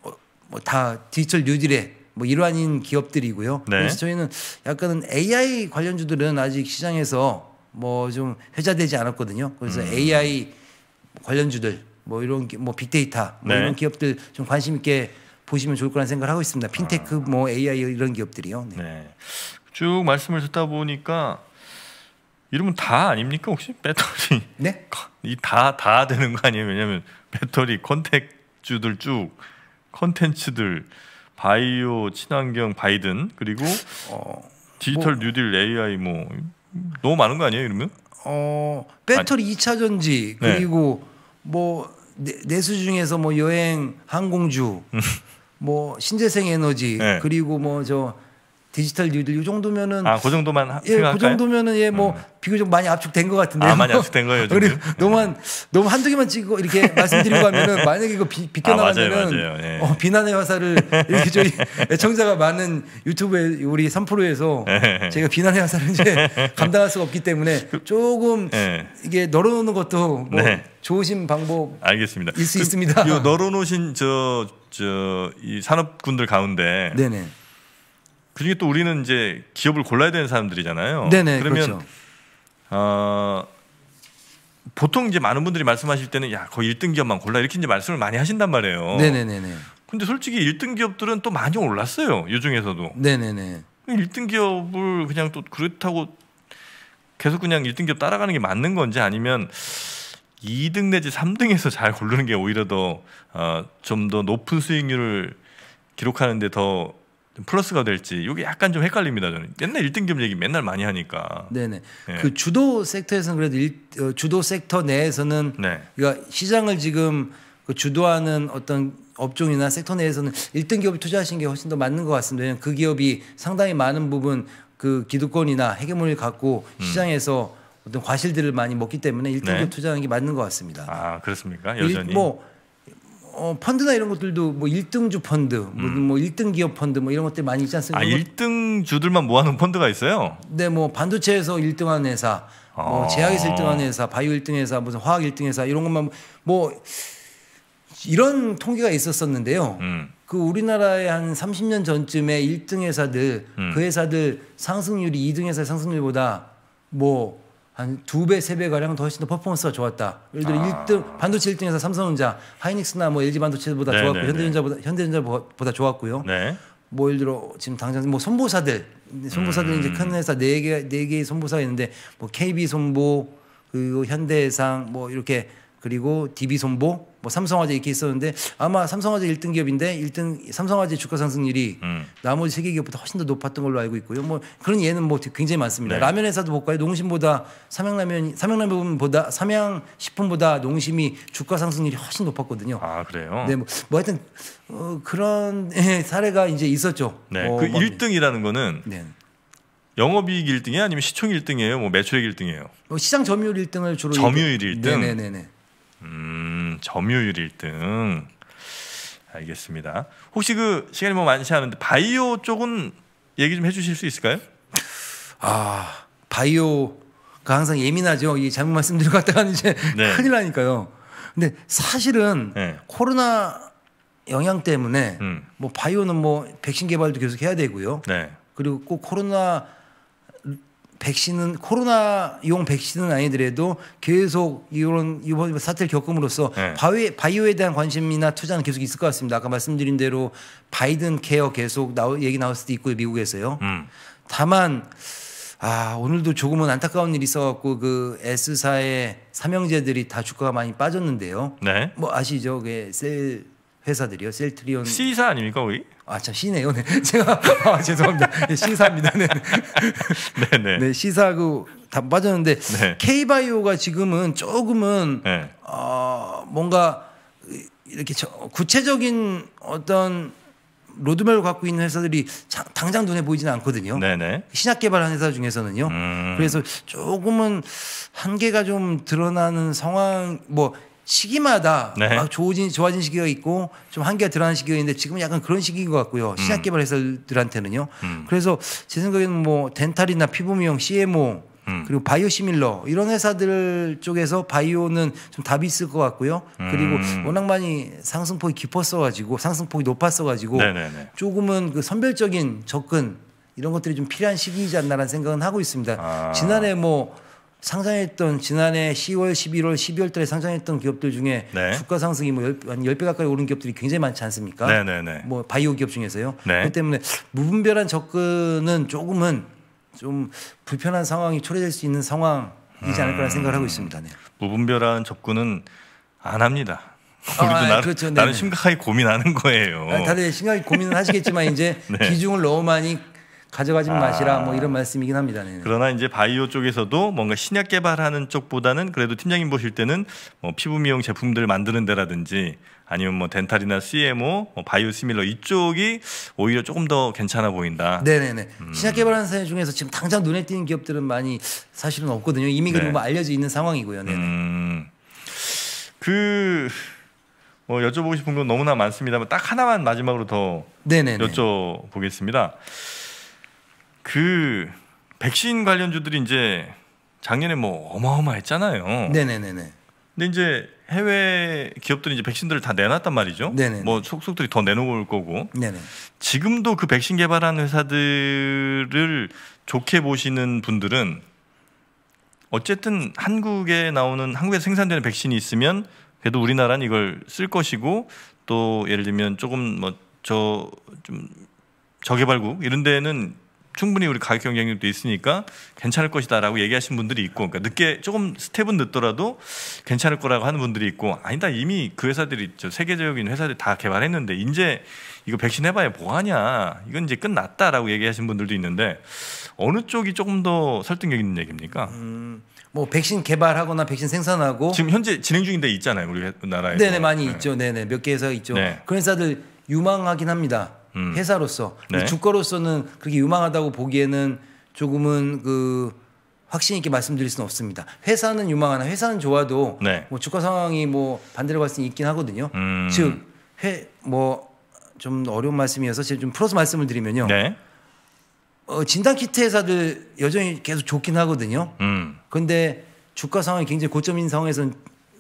뭐다 뭐 다 디지털 뉴딜에 뭐 일환인 기업들이고요. 네. 그래서 저희는 약간은 AI 관련주들은 아직 시장에서 뭐 좀 회자되지 않았거든요. 그래서 음. AI 관련주들 뭐 이런 뭐 빅데이터 뭐 네. 이런 기업들 좀 관심 있게 보시면 좋을 거라는 생각을 하고 있습니다. 핀테크 아. 뭐 AI 이런 기업들이요. 네. 네. 쭉 말씀을 듣다 보니까 이름은 다 아닙니까 혹시 배터리? 네. 이다다 다 되는 거 아니에요? 왜냐하면 배터리 컨택주들 쭉 컨텐츠들 바이오 친환경 바이든 그리고 어, 디지털 뭐, 뉴딜 AI 뭐 너무 많은 거 아니에요 이러면? 어 배터리 아차 전지 네. 그리고 네. 뭐 내수 중에서 뭐 여행, 항공주, 음. 뭐 신재생 에너지, 네. 그리고 뭐저 디지털 뉴딜 이 정도면은 아, 그 정도만 예, 그 생각할까요? 그 정도면은 예, 뭐 음. 비교적 많이 압축된 것 같은데요. 아, 많이 압축된 거예요, 그리고 음. 너무 너무 한두 개만 찍고 이렇게 말씀드리고 하면은 만약에 이거 비, 비껴나가면은 아, 예. 어, 비난의 화살을 이렇게 저희 애청자가 많은 유튜브에 우리 3프로에서 예. 제가 비난의 화살을 이제 감당할 수가 없기 때문에 그 조금 예. 이게 널어놓는 것도 뭐 네. 좋으신 방법 알겠습니다. 일 그, 있습니다. 널어놓으신 저 저 이 산업군들 가운데 네네. 그중에 또 우리는 이제 기업을 골라야 되는 사람들이잖아요. 네네. 그러면 그렇죠. 어, 보통 이제 많은 분들이 말씀하실 때는 야 거의 1등 기업만 골라 이렇게 이제 말씀을 많이 하신단 말이에요. 네네네 근데 솔직히 1등 기업들은 또 많이 올랐어요. 요 중에서도. 네네네. 1등 기업을 그냥 또 그렇다고 계속 그냥 1등 기업 따라가는 게 맞는 건지 아니면 2등 내지 3등에서 잘 고르는 게 오히려 더 좀더 어, 더 높은 수익률을 기록하는데 더 플러스가 될지 이게 약간 좀 헷갈립니다 저는 옛날 1등 기업 얘기 맨날 많이 하니까 네네 네. 그 주도 섹터에서는 그래도 일, 어, 주도 섹터 내에서는 네. 그러니까 시장을 지금 그 주도하는 어떤 업종이나 섹터 내에서는 1등 기업투자하신게 훨씬 더 맞는 것 같습니다 왜냐면그 기업이 상당히 많은 부분 그 기득권이나 해계문을 갖고 음. 시장에서 어떤 과실들을 많이 먹기 때문에 1등 네. 기업 투자하는 게 맞는 것 같습니다 아 그렇습니까 여전히 일, 뭐 어, 펀드나 이런 것들도 뭐 1등주 펀드, 뭐, 음. 뭐 1등 기업 펀드 뭐 이런 것들 이 많이 있지 아, 않습니까? 아, 1등주들만 모아놓은 펀드가 있어요? 네, 뭐 반도체에서 1등한 회사, 어. 뭐 아. 제약에서 1등한 회사, 바이오 1등 회사, 무슨 화학 1등 회사 이런 것만 뭐 이런 통계가 있었었는데요. 음. 그우리나라의한 30년 전쯤에 1등 회사들, 그 음. 그 회사들 상승률이 2등 회사 의 상승률보다 뭐 한두 배, 세배 가량 더 훨씬 더 퍼포먼스가 좋았다. 예를 들어 아. 1등 반도체 1등에서 삼성전자, 하이닉스나 뭐 LG 반도체보다 네, 좋았고 네, 네. 현대전자보다 현대전자보다 좋았고요. 네. 뭐 예를 들어 지금 당장 뭐손보사들손보사들 음. 이제 큰 음. 회사 네개네 네 개의 손보사가 있는데 뭐 KB 손보 그리고 현대상뭐 이렇게 그리고 DB 손보 뭐 삼성화재 이렇게 있었는데 아마 삼성화재 1등 기업인데 1등 삼성화재 주가 상승률이 음. 나머지 세계 기업보다 훨씬 더 높았던 걸로 알고 있고요. 뭐 그런 예는 뭐 굉장히 많습니다. 네. 라면 회사도 볼까요? 농심보다 삼양라면 삼양라면보다 삼양식품보다 농심이 주가 상승률이 훨씬 높았거든요. 아 그래요? 네, 뭐, 뭐 하여튼 어, 그런 예, 사례가 이제 있었죠. 네, 어, 그 뭐, 1등이라는 거는. 네. 영업이익 1등이에요? 아니면 시총 1등이에요? 뭐 매출액 1등이에요? 뭐 시장 점유율 1등을 주로 점유율 1등? 네네네 음, 점유율 1등. 알겠습니다. 혹시 그 시간이 뭐 많지 않은데 바이오 쪽은 얘기 좀 해주실 수 있을까요? 아 바이오가 항상 예민하죠. 이 잘못 말씀드린것같다가 이제 네. 큰일 나니까요. 근데 사실은 네. 코로나 영향 때문에 음. 뭐 바이오는 뭐 백신 개발도 계속 해야 되고요. 네. 그리고 꼭 코로나 백신은 코로나용 백신은 아니더라도 계속 이런 이번 사태를 겪음으로써 네. 바이오, 바이오에 대한 관심이나 투자는 계속 있을 것 같습니다. 아까 말씀드린 대로 바이든 케어 계속 나오, 얘기 나올 수도 있고 요 미국에서요. 음. 다만 아 오늘도 조금은 안타까운 일이 있어갖고 그 S사의 삼형제들이 다 주가가 많이 빠졌는데요. 네. 뭐 아시죠? 그셀 회사들이요. 셀트리온 C사 아닙니까 거기? 아참 C네요. 네. 제가 아, 죄송합니다. 네, C사입니다. 네. 네네. 네 C사고 네. 네, 다 빠졌는데 네. K바이오가 지금은 조금은 네. 어, 뭔가 이렇게 저, 구체적인 어떤 로드맵을 갖고 있는 회사들이 자, 당장 눈에 보이지는 않거든요. 네네. 네. 신약 개발한 회사 중에서는요. 음. 그래서 조금은 한계가 좀 드러나는 상황 뭐 시기마다 네. 막 좋아진, 좋아진 시기가 있고 좀 한계가 드러나는 시기가 있는데 지금은 약간 그런 시기인 것 같고요. 음. 신약 개발 회사들한테는요. 음. 그래서 제 생각에는 뭐 덴탈이나 피부 미용, CMO 음. 그리고 바이오 시밀러 이런 회사들 쪽에서 바이오는 좀 답이 있을 것 같고요. 그리고 음. 워낙 많이 상승폭이 깊었어가지고 상승폭이 높았어가지고 네네네. 조금은 그 선별적인 접근 이런 것들이 좀 필요한 시기이지 않나라는 생각은 하고 있습니다. 아. 지난해 뭐 상장했던 지난해 10월, 11월, 12월 달에 상장했던 기업들 중에 네. 주가 상승이 뭐한 10배 가까이 오른 기업들이 굉장히 많지 않습니까? 네네네. 네, 네. 뭐 바이오 기업 중에서요. 네. 그렇기 때문에 무분별한 접근은 조금은 좀 불편한 상황이 초래될 수 있는 상황이지 음. 않을까라는 음... 생각을 하고 있습니다. 네. 무분별한 접근은 안 합니다. 아, 우리도 아, 나름, 그렇죠. 나는 심각하게 고민하는 거예요. 아, 다들 심각하게 고민은 하시겠지만 이제 네. 비중을 너무 많이 가져가지 마시라 뭐 아. 이런 말씀이긴 합니다. 네, 네 그러나 이제 바이오 쪽에서도 뭔가 신약 개발하는 쪽보다는 그래도 팀장님 보실 때는 뭐 피부 미용 제품들 만드는 데라든지 아니면 뭐 덴탈이나 CMO, 뭐 바이오 시밀러 이쪽이 오히려 조금 더 괜찮아 보인다. 네네네. 네, 네. 음. 신약 개발하는 사회 중에서 지금 당장 눈에 띄는 기업들은 많이 사실은 없거든요. 이미 네. 그리고 뭐 알려져 있는 상황이고요. 네네. 음. 그 어, 여쭤보고 싶은 건 너무나 많습니다만 딱 하나만 마지막으로 더 네네네. 여쭤보겠습니다. 그 백신 관련주들이 이제 작년에 뭐 어마어마했잖아요. 네네네네. 근데 이제 해외 기업들이 이제 백신들을 다 내놨단 말이죠. 네네. 뭐 속속들이 더 내놓을 거고. 네네. 지금도 그 백신 개발한 회사들을 좋게 보시는 분들은 어쨌든 한국에 나오는 한국에 생산되는 백신이 있으면 그래도 우리나라는 이걸 쓸 것이고 또 예를 들면 조금 뭐 저 좀 저개발국 이런 데는 충분히 우리 가격 경쟁력도 있으니까 괜찮을 것이다라고 얘기하신 분들이 있고 그러니까 늦게 조금 스텝은 늦더라도 괜찮을 거라고 하는 분들이 있고 아니다 이미 그 회사들이 저 세계적인 회사들 다 개발했는데 이제 이거 백신 해봐야 뭐하냐 이건 이제 끝났다라고 얘기하신 분들도 있는데 어느 쪽이 조금 더 설득력 있는 얘기입니까? 음, 뭐 백신 개발하거나 백신 생산하고 지금 현재 진행 중인데 있잖아요 우리 나라에 네네 많이 네. 있죠 네네 몇 개 회사 있죠 네. 그런 회사들 유망하긴 합니다. 음. 회사로서 네. 주가로서는 그렇게 유망하다고 보기에는 조금은 그 확신 있게 말씀드릴 수는 없습니다. 회사는 유망하나 회사는 좋아도 네. 뭐 주가 상황이 뭐 반대로 갈 수는 있긴 하거든요. 음. 즉회뭐 좀 어려운 말씀이어서 제가 좀 풀어서 말씀을 드리면요. 네. 어, 진단 키트 회사들 여전히 계속 좋긴 하거든요. 음. 근데 주가 상황이 굉장히 고점인 상황에서는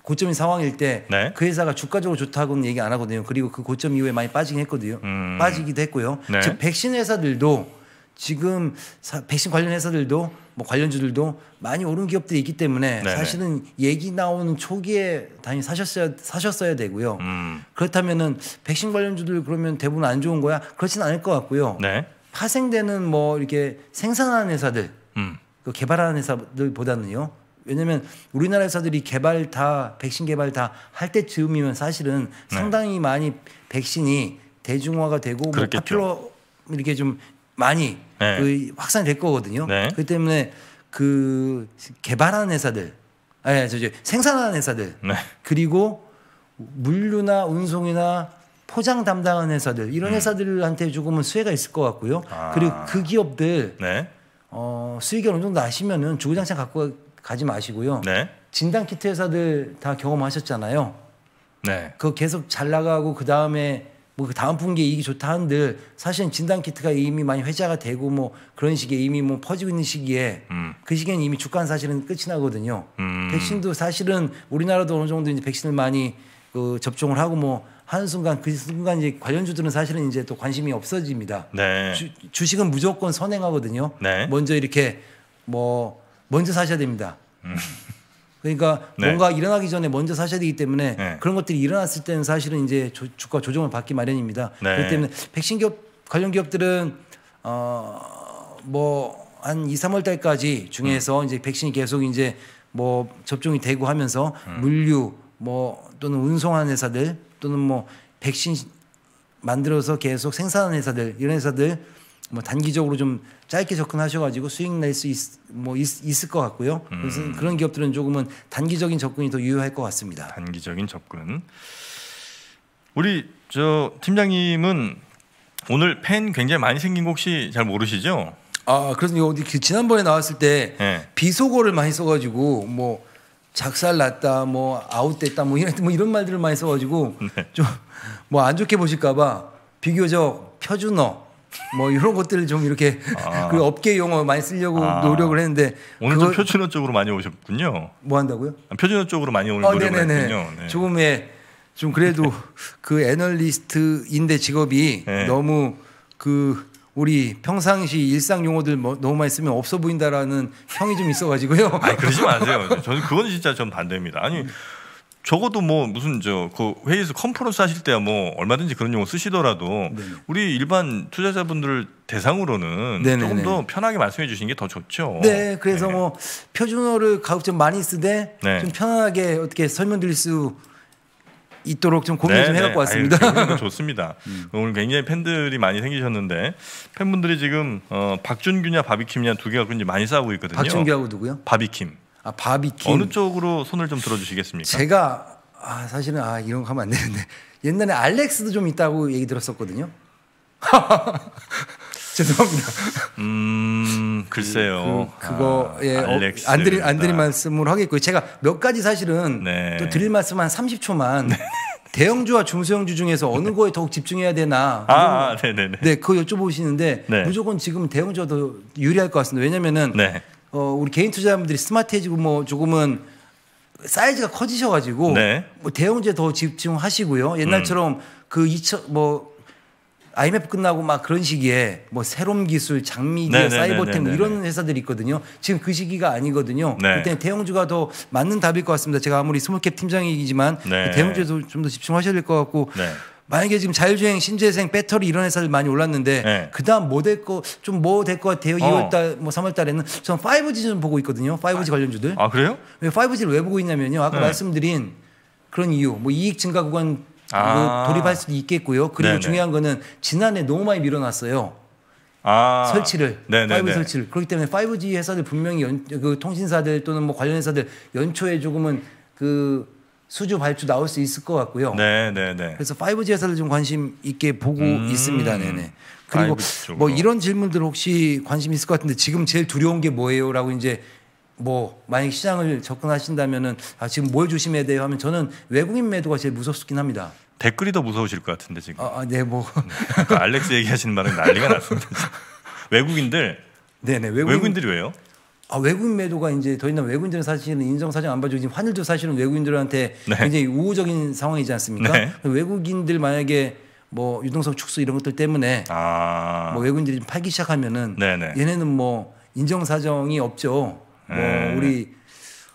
고점인 상황일 때그 네. 그 회사가 주가적으로 좋다고는 얘기 안 하거든요. 그리고 그 고점 이후에 많이 빠지긴 했거든요. 음. 빠지기도 했고요. 네. 즉 백신 회사들도 지금 사, 백신 관련 회사들도 뭐 관련주들도 많이 오른 기업들이 있기 때문에 네네. 사실은 얘기 나오는 초기에 당연히 사셨어야 사셨어야 되고요. 음. 그렇다면은 백신 관련주들 그러면 대부분 안 좋은 거야? 그렇진 않을 것 같고요. 네. 파생되는 뭐 이렇게 생산하는 회사들, 음. 그 개발하는 회사들보다는요. 왜냐면 우리나라 회사들이 개발 다 백신 개발 다 할 때쯤이면 사실은 네. 상당히 많이 백신이 대중화가 되고 뭐 파퓰러 이렇게 좀 많이 네. 그 확산될 거거든요. 네. 그 때문에 그 개발하는 회사들, 아니 예, 저저 생산하는 회사들, 네. 그리고 물류나 운송이나 포장 담당하는 회사들 이런 음. 회사들한테 조금은 수혜가 있을 것 같고요. 아. 그리고 그 기업들 네. 어, 수익이 어느 정도 나시면은 주구장창 갖고 가지 마시고요. 네. 진단 키트 회사들 다 경험하셨잖아요. 네. 그 계속 잘 나가고 뭐 그 다음에 뭐그 다음 분기에 이익이 좋다 한들 사실은 진단 키트가 이미 많이 회자가 되고 뭐 그런 식의 이미 뭐 퍼지고 있는 시기에 음. 그 시기에는 이미 주가는 사실은 끝이 나거든요. 음. 백신도 사실은 우리나라도 어느 정도 이제 백신을 많이 그 접종을 하고 뭐 하는 순간 그 순간 이제 관련주들은 사실은 이제 또 관심이 없어집니다. 네. 주, 식은 무조건 선행하거든요. 네. 먼저 이렇게 뭐 먼저 사셔야 됩니다. 음. 그러니까 네. 뭔가 일어나기 전에 먼저 사셔야 되기 때문에 네. 그런 것들이 일어났을 때는 사실은 이제 조, 주가 조정을 받기 마련입니다. 네. 그렇기 때문에 백신 기업 관련 기업들은 어 뭐 한 2, 3월 달까지 중에서 음. 이제 백신이 계속 이제 뭐 접종이 되고 하면서 음. 물류 뭐 또는 운송하는 회사들 또는 뭐 백신 만들어서 계속 생산하는 회사들 이런 회사들 뭐 단기적으로 좀 짧게 접근하셔가지고 수익 낼수뭐 있을 것 같고요. 그래서 음. 그런 기업들은 조금은 단기적인 접근이 더 유효할 것 같습니다. 단기적인 접근. 우리 저 팀장님은 오늘 팬 굉장히 많이 생긴 거 혹시 잘 모르시죠? 아 그래서 어 지난번에 나왔을 때 네. 비속어를 많이 써가지고 뭐 작살 났다, 뭐 아웃됐다, 뭐 이런 뭐 이런 말들을 많이 써가지고 네. 좀뭐 안 좋게 보실까봐 비교적 표준어 뭐 이런 것들을 좀 이렇게 아. 그 업계 용어 많이 쓰려고 아. 노력을 했는데 오늘 좀 표준어 쪽으로 많이 오셨군요. 뭐 한다고요? 아, 표준어 쪽으로 많이 오늘 어, 노력을 네네네. 했군요. 네. 조금의 좀 그래도 네. 그 애널리스트인데 직업이 네. 너무 그 우리 평상시 일상 용어들 뭐, 너무 많이 쓰면 없어 보인다라는 평이 좀 있어가지고요. 아니 그러지 마세요. 저는 그건 진짜 전 반대입니다. 아니 적어도 뭐 무슨 저 그 회의에서 컨퍼런스 하실 때야 뭐 얼마든지 그런 용어 쓰시더라도 네. 우리 일반 투자자분들 대상으로는 네네네. 네, 조금 더 네. 편하게 말씀해 주시는 게 더 좋죠. 네, 그래서 네. 뭐 표준어를 가급 적 많이 쓰되 네. 좀 편하게 어떻게 설명드릴 수 있도록 좀 고민 네, 좀 해갖고 왔습니다. 아유, 좋습니다. 음. 어, 오늘 굉장히 팬들이 많이 생기셨는데 팬분들이 지금 어, 박준규냐 바비킴이냐 두 개가 굉장히 많이 싸우고 있거든요. 박준규하고 누구요? 바비킴. 아, 바비킴 어느 쪽으로 손을 좀 들어주시겠습니까? 제가 아, 사실은 아 이런 거 하면 안 되는데 옛날에 알렉스도 좀 있다고 얘기 들었었거든요. 죄송합니다. 음 글쎄요. 그, 거 아, 예, 어, 안 드릴 안 드릴 말씀으로 하겠고요. 제가 몇 가지 사실은 네. 또 드릴 말씀 한 30초만 네. 대형주와 중소형주 중에서 어느 거에 더욱 집중해야 되나? 아, 네네네. 네, 네. 네, 그거 여쭤보시는데 네. 무조건 지금 대형주가 더 유리할 것 같습니다. 왜냐면은 네. 어, 우리 개인 투자자분들이 스마트해지고 뭐 조금은 사이즈가 커지셔가지고 네. 뭐 대형주에 더 집중하시고요. 옛날처럼 음. 그 2천 뭐 IMF 끝나고 막 그런 시기에 뭐 새로운 기술, 장미기업, 사이버템 뭐 이런 네. 회사들이 있거든요. 지금 그 시기가 아니거든요. 네. 그때 대형주가 더 맞는 답일 것 같습니다. 제가 아무리 스몰캡 팀장이지만 네. 대형주에 도좀 더 집중하셔야 될 것 같고. 네. 만약에 지금 자율주행, 신재생, 배터리 이런 회사들 많이 올랐는데 네. 그다음 뭐될거좀뭐될 것 같아요. 어. 2월달 뭐 3월달에는 전 5G 좀 보고 있거든요. 5G 아. 관련주들. 아 그래요? 왜 5G를 왜 보고 있냐면요. 아까 네. 말씀드린 그런 이유, 뭐 이익 증가 구간 아. 뭐 돌입할 수도 있겠고요. 그리고 네네. 중요한 거는 지난해 너무 많이 밀어놨어요. 아. 설치를 네네네. 5G 설치를 그렇기 때문에 5G 회사들 분명히 연, 그 통신사들 또는 뭐 관련 회사들 연초에 조금은 그 수주 발주 나올 수 있을 것 같고요. 네, 네, 네. 그래서 5G 회사를 좀 관심 있게 보고 음, 있습니다. 네네. 네. 그리고 뭐 이런 질문들 혹시 관심 있을 것 같은데 지금 제일 두려운 게 뭐예요?라고 이제 뭐 만약 시장을 접근하신다면은 아 지금 뭘 조심해야 돼요 하면 저는 외국인 매도가 제일 무섭긴 합니다. 댓글이 더 무서우실 것 같은데 지금. 아, 아 네, 뭐. 음, 알렉스 얘기하시는 말은 난리가 났습니다. 외국인들. 네네 네, 외국인, 외국인들이 왜요? 아, 외국인 매도가 이제 더 이상 외국인들은 사실은 인정사정 안 봐주고 환율도 사실은 외국인들한테 네. 굉장히 우호적인 상황이지 않습니까? 네. 외국인들 만약에 뭐 유동성 축소 이런 것들 때문에 아. 뭐 외국인들이 팔기 시작하면은 네네. 네. 얘네는 뭐 인정사정이 없죠. 뭐 네. 우리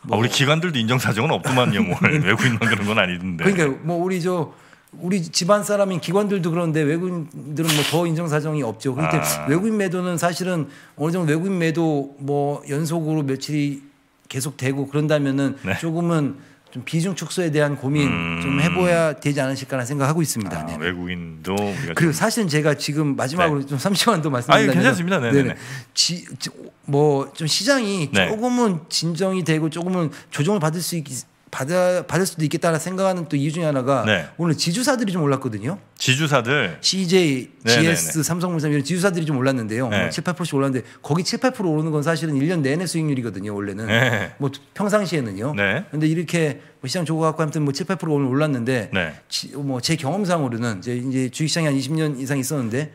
뭐 아, 우리 뭐 기관들도 인정사정은 없더만요. 뭐 외국인만 그런 건 아니던데. 그러니까 뭐 우리 저 우리 집안 사람인 기관들도 그런데 외국인들은 뭐 더 인정 사정이 없죠. 그런데 아. 외국인 매도는 사실은 어느 정도 외국인 매도 뭐 연속으로 며칠이 계속 되고 그런다면은 네. 조금은 좀 비중 축소에 대한 고민 음... 좀 해봐야 되지 않으실까라는 생각하고 있습니다. 아, 외국인도 그리고 사실은 제가 지금 마지막으로 네. 좀 30만 더 말씀드리면 괜찮습니다. 네네. 뭐좀 시장이 네. 조금은 진정이 되고 조금은 조정을 받을 수 있, 받아, 받을 수도 있겠다는 라 생각하는 또 이유 중에 하나가 네. 오늘 지주사들이 좀 올랐거든요. 지주사들 CJ, 네, 네 GS, 네. 삼성물산 이런 지주사들이 좀 올랐는데요. 네. 7, 8%씩 올랐는데 거기 7, 8% 오르는 건 사실은 1년 내내 수익률이거든요. 원래는 네. 뭐 평상시에는요. 그런데 이렇게 뭐 시장 조고 갖고 아무튼 뭐 7, 8% 오늘 올랐는데 뭐 제 경험상으로는 이제, 이제 주식시장이 한 20년 이상 있었는데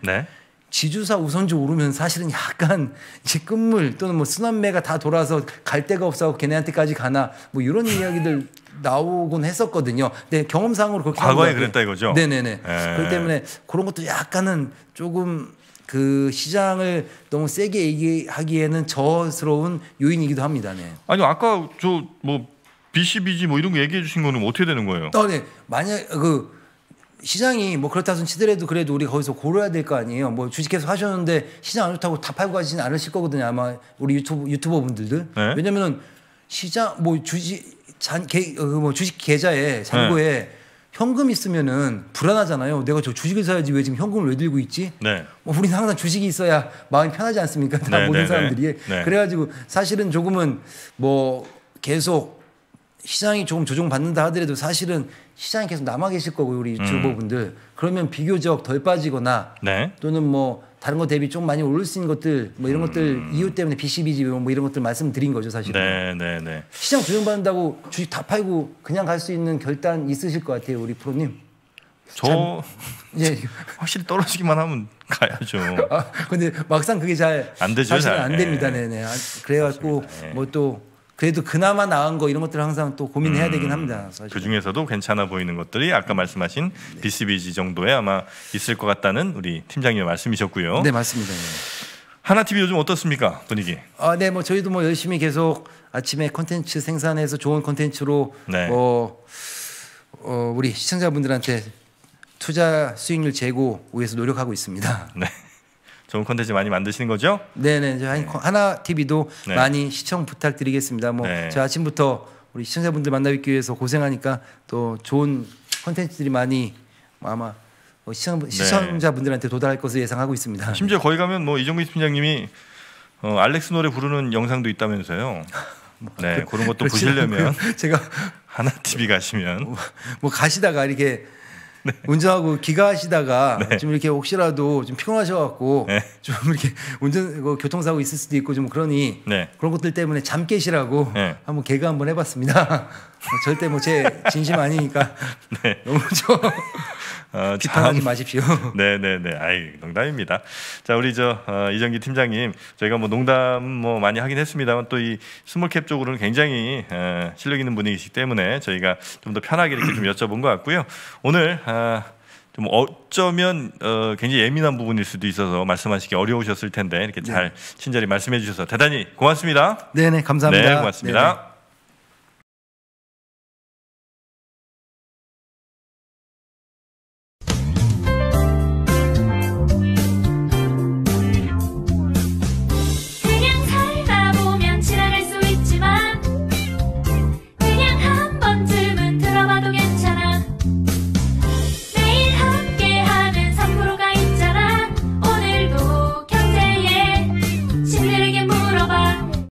지주사 우선주 오르면 사실은 약간 지금물 또는 뭐 순환매가 다 돌아서 갈 데가 없어서 걔네한테까지 가나 뭐 이런 이야기들 나오곤 했었거든요. 근데 경험상으로 그렇게 과거에 그랬다 이거죠. 네네네. 에. 예. 그렇기 때문에 그런 것도 약간은 조금 그 시장을 너무 세게 얘기하기에는 저스러운 요인이기도 합니다. 네. 아니 아까 저 뭐 BCBG 뭐 이런 거 얘기해 주신 거는 어떻게 되는 거예요? 아, 네. 만약 그 시장이 뭐 그렇다손 치더라도 그래도 우리 거기서 고려해야 될 거 아니에요. 뭐 주식해서 하셨는데 시장 안 좋다고 다 팔고 가지는 않으실 거거든요. 아마 우리 유튜브 유튜버 분들들 네? 왜냐면은 시장 뭐 주식 잔뭐 개 어, 뭐 주식 계좌에 잔고에 네. 현금 있으면은 불안하잖아요. 내가 저 주식을 사야지 왜 지금 현금을 왜 들고 있지? 네. 뭐 우리는 항상 주식이 있어야 마음이 편하지 않습니까? 다 네, 모든 네, 네. 사람들이 그래가지고 사실은 조금은 뭐 계속 시장이 조금 조정받는다 하더라도 사실은 시장이 계속 남아 계실 거고 우리 유튜버분들 음. 그러면 비교적 덜 빠지거나 네. 또는 뭐 다른 거 대비 좀 많이 오를 수 있는 것들 뭐 이런 음. 것들 이유 때문에 비 c 비지뭐 뭐 이런 것들 말씀드린 거죠 사실은 네, 네, 네. 시장 조정받는다고 주식 다 팔고 그냥 갈 수 있는 결단 있으실 것 같아요 우리 프로님 저 예. 확실히 떨어지기만 하면 가야죠. 아, 근데 막상 그게 잘 안 되죠. 잘안 됩니다. 네. 네네. 아, 그래갖고 예. 뭐또 그래도 그나마 나은 거 이런 것들 을 항상 또 고민해야 음, 되긴 합니다. 사실은. 그 중에서도 괜찮아 보이는 것들이 아까 말씀하신 네. BCBG 정도에 아마 있을 것 같다는 우리 팀장님의 말씀이셨고요. 네 맞습니다. 예. 하나 TV 요즘 어떻습니까 분위기? 아, 네, 뭐 저희도 뭐 열심히 계속 아침에 콘텐츠 생산해서 좋은 콘텐츠로 네. 뭐 어, 우리 시청자분들한테 투자 수익률 제고 위해서 노력하고 있습니다. 네. 좋은 컨텐츠 많이 만드시는 거죠? 네네. 저 네. 하나 TV도 네. 많이 시청 부탁드리겠습니다. 뭐, 네. 아침부터 우리 시청자분들 만나뵙기 위해서 고생하니까 또 좋은 컨텐츠들이 많이 아마 뭐 시청, 네. 시청자분들한테 도달할 것을 예상하고 있습니다. 심지어 거기 가면 뭐 이종민 팀장님이 어, 알렉스 노래 부르는 영상도 있다면서요. 뭐 네, 그, 런 것도 보시려면 제가 하나 TV 가시면 뭐, 뭐 가시다가 이렇게 네. 운전하고 귀가하시다가 네. 지금 이렇게 혹시라도 좀 피곤하셔갖고 네. 좀 이렇게 운전 뭐, 교통사고 있을 수도 있고 좀 그러니 네. 그런 것들 때문에 잠 깨시라고 네. 한번 개그 한번 해봤습니다. 절대 뭐 제 진심 아니니까 네. 너무 저 어, 비판하지 마십시오. 네네네. 네, 네. 아이 농담입니다. 자 우리 저 어, 이정기 팀장님 저희가 뭐 농담 뭐 많이 하긴 했습니다만 또 이 스몰캡 쪽으로는 굉장히 어, 실력 있는 분이기 때문에 저희가 좀 더 편하게 이렇게 좀 여쭤본 것 같고요. 오늘 어, 좀 어쩌면 어, 굉장히 예민한 부분일 수도 있어서 말씀하시기 어려우셨을 텐데 이렇게 네. 잘 친절히 말씀해 주셔서 대단히 고맙습니다. 네네 감사합니다. 네 고맙습니다. 네네.